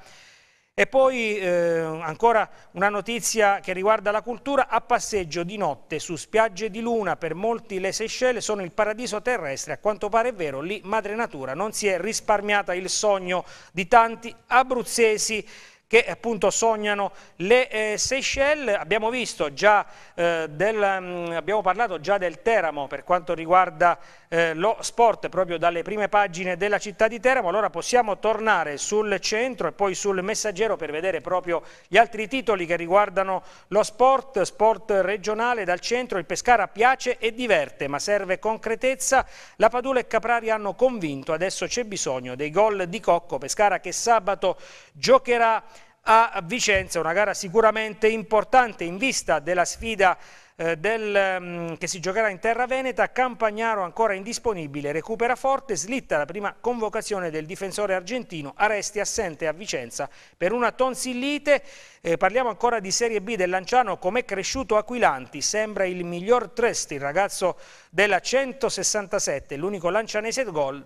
E poi eh, ancora una notizia che riguarda la cultura, a passeggio di notte su spiagge di luna per molti le Seychelles sono il paradiso terrestre, a quanto pare è vero lì madre natura non si è risparmiata il sogno di tanti abruzzesi che appunto sognano le eh, Seychelles. Abbiamo, visto già, eh, del, mh, mm, abbiamo parlato già del Teramo per quanto riguarda eh, lo sport proprio dalle prime pagine della città di Teramo, allora possiamo tornare sul centro e poi sul messaggero per vedere proprio gli altri titoli che riguardano lo sport, sport regionale dal centro, il Pescara piace e diverte ma serve concretezza, la Padula e Caprari hanno convinto, adesso c'è bisogno dei gol di Cocco, Pescara che sabato giocherà a Vicenza, una gara sicuramente importante in vista della sfida eh, del, mm, che si giocherà in terra veneta, Campagnaro ancora indisponibile, recupera forte, slitta la prima convocazione del difensore argentino, Aresti assente a Vicenza per una tonsillite, eh, parliamo ancora di Serie B del Lanciano, com'è cresciuto Aquilanti, sembra il miglior trest, il ragazzo della 167, l'unico lancianese gol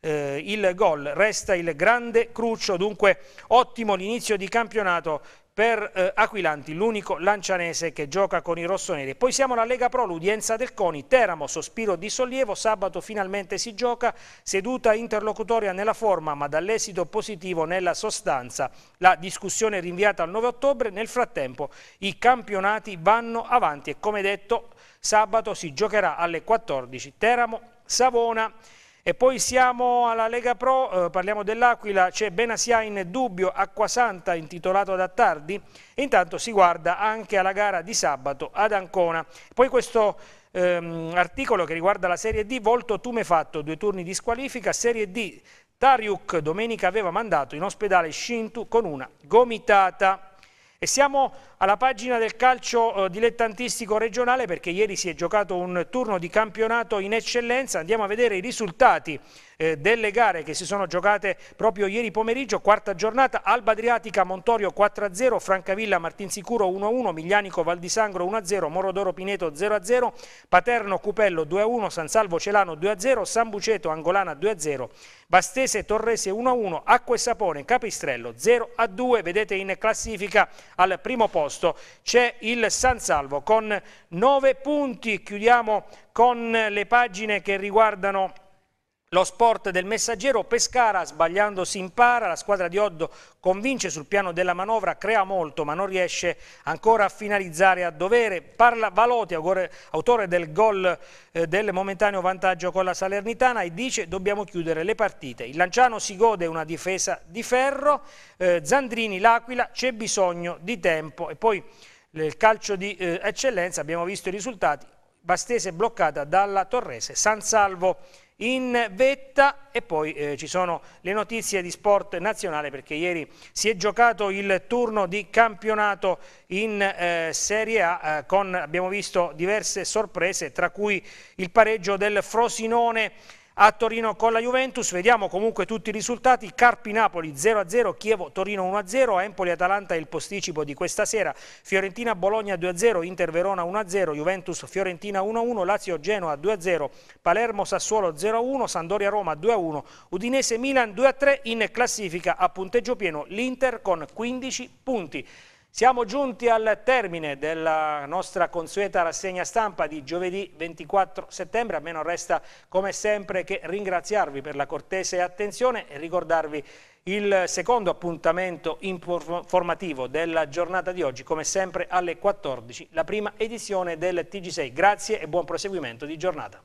eh, il gol, resta il grande cruccio, dunque ottimo l'inizio di campionato per eh, Aquilanti, l'unico lancianese che gioca con i rossoneri. Poi siamo alla Lega Pro, l'udienza del CONI, Teramo, sospiro di sollievo, sabato finalmente si gioca, seduta interlocutoria nella forma ma dall'esito positivo nella sostanza. La discussione è rinviata al 9 ottobre, nel frattempo i campionati vanno avanti e come detto sabato si giocherà alle 14 Teramo, Savona e poi siamo alla Lega Pro, eh, parliamo dell'Aquila, c'è Benassia in dubbio, Acquasanta intitolato ad Attardi, intanto si guarda anche alla gara di sabato ad Ancona. Poi questo ehm, articolo che riguarda la Serie D, volto tumefatto, due turni di squalifica, Serie D, Tariuk domenica aveva mandato in ospedale Shintu con una gomitata. E siamo alla pagina del calcio eh, dilettantistico regionale perché ieri si è giocato un turno di campionato in eccellenza, andiamo a vedere i risultati eh, delle gare che si sono giocate proprio ieri pomeriggio, quarta giornata, Alba Adriatica Montorio 4-0, Francavilla Martinsicuro 1-1, Miglianico Valdisangro 1-0, Morodoro Pineto 0-0, Paterno Cupello 2-1, San Salvo Celano 2-0, San Buceto Angolana 2-0, Bastese Torrese 1-1, Acqua e Sapone Capistrello 0-2, vedete in classifica al primo posto c'è il San Salvo con 9 punti, chiudiamo con le pagine che riguardano lo sport del messaggero Pescara, sbagliando si impara, la squadra di Oddo convince sul piano della manovra, crea molto ma non riesce ancora a finalizzare a dovere. Parla Valoti, autore del gol eh, del momentaneo vantaggio con la Salernitana e dice dobbiamo chiudere le partite. Il Lanciano si gode una difesa di ferro, eh, Zandrini, L'Aquila, c'è bisogno di tempo e poi il calcio di eh, eccellenza, abbiamo visto i risultati, Bastese bloccata dalla Torrese, San Salvo in vetta e poi eh, ci sono le notizie di sport nazionale perché ieri si è giocato il turno di campionato in eh, Serie A eh, con abbiamo visto diverse sorprese tra cui il pareggio del Frosinone a Torino con la Juventus, vediamo comunque tutti i risultati, Carpi-Napoli 0-0, Chievo-Torino 1-0, Empoli-Atalanta il posticipo di questa sera, Fiorentina-Bologna 2-0, Inter-Verona 1-0, Juventus-Fiorentina 1-1, Lazio-Genoa 2-0, Palermo-Sassuolo 0-1, Sandoria-Roma 2-1, Udinese-Milan 2-3, in classifica a punteggio pieno l'Inter con 15 punti. Siamo giunti al termine della nostra consueta rassegna stampa di giovedì 24 settembre. A me non resta come sempre che ringraziarvi per la cortese attenzione e ricordarvi il secondo appuntamento informativo della giornata di oggi, come sempre alle 14, la prima edizione del TG6. Grazie e buon proseguimento di giornata.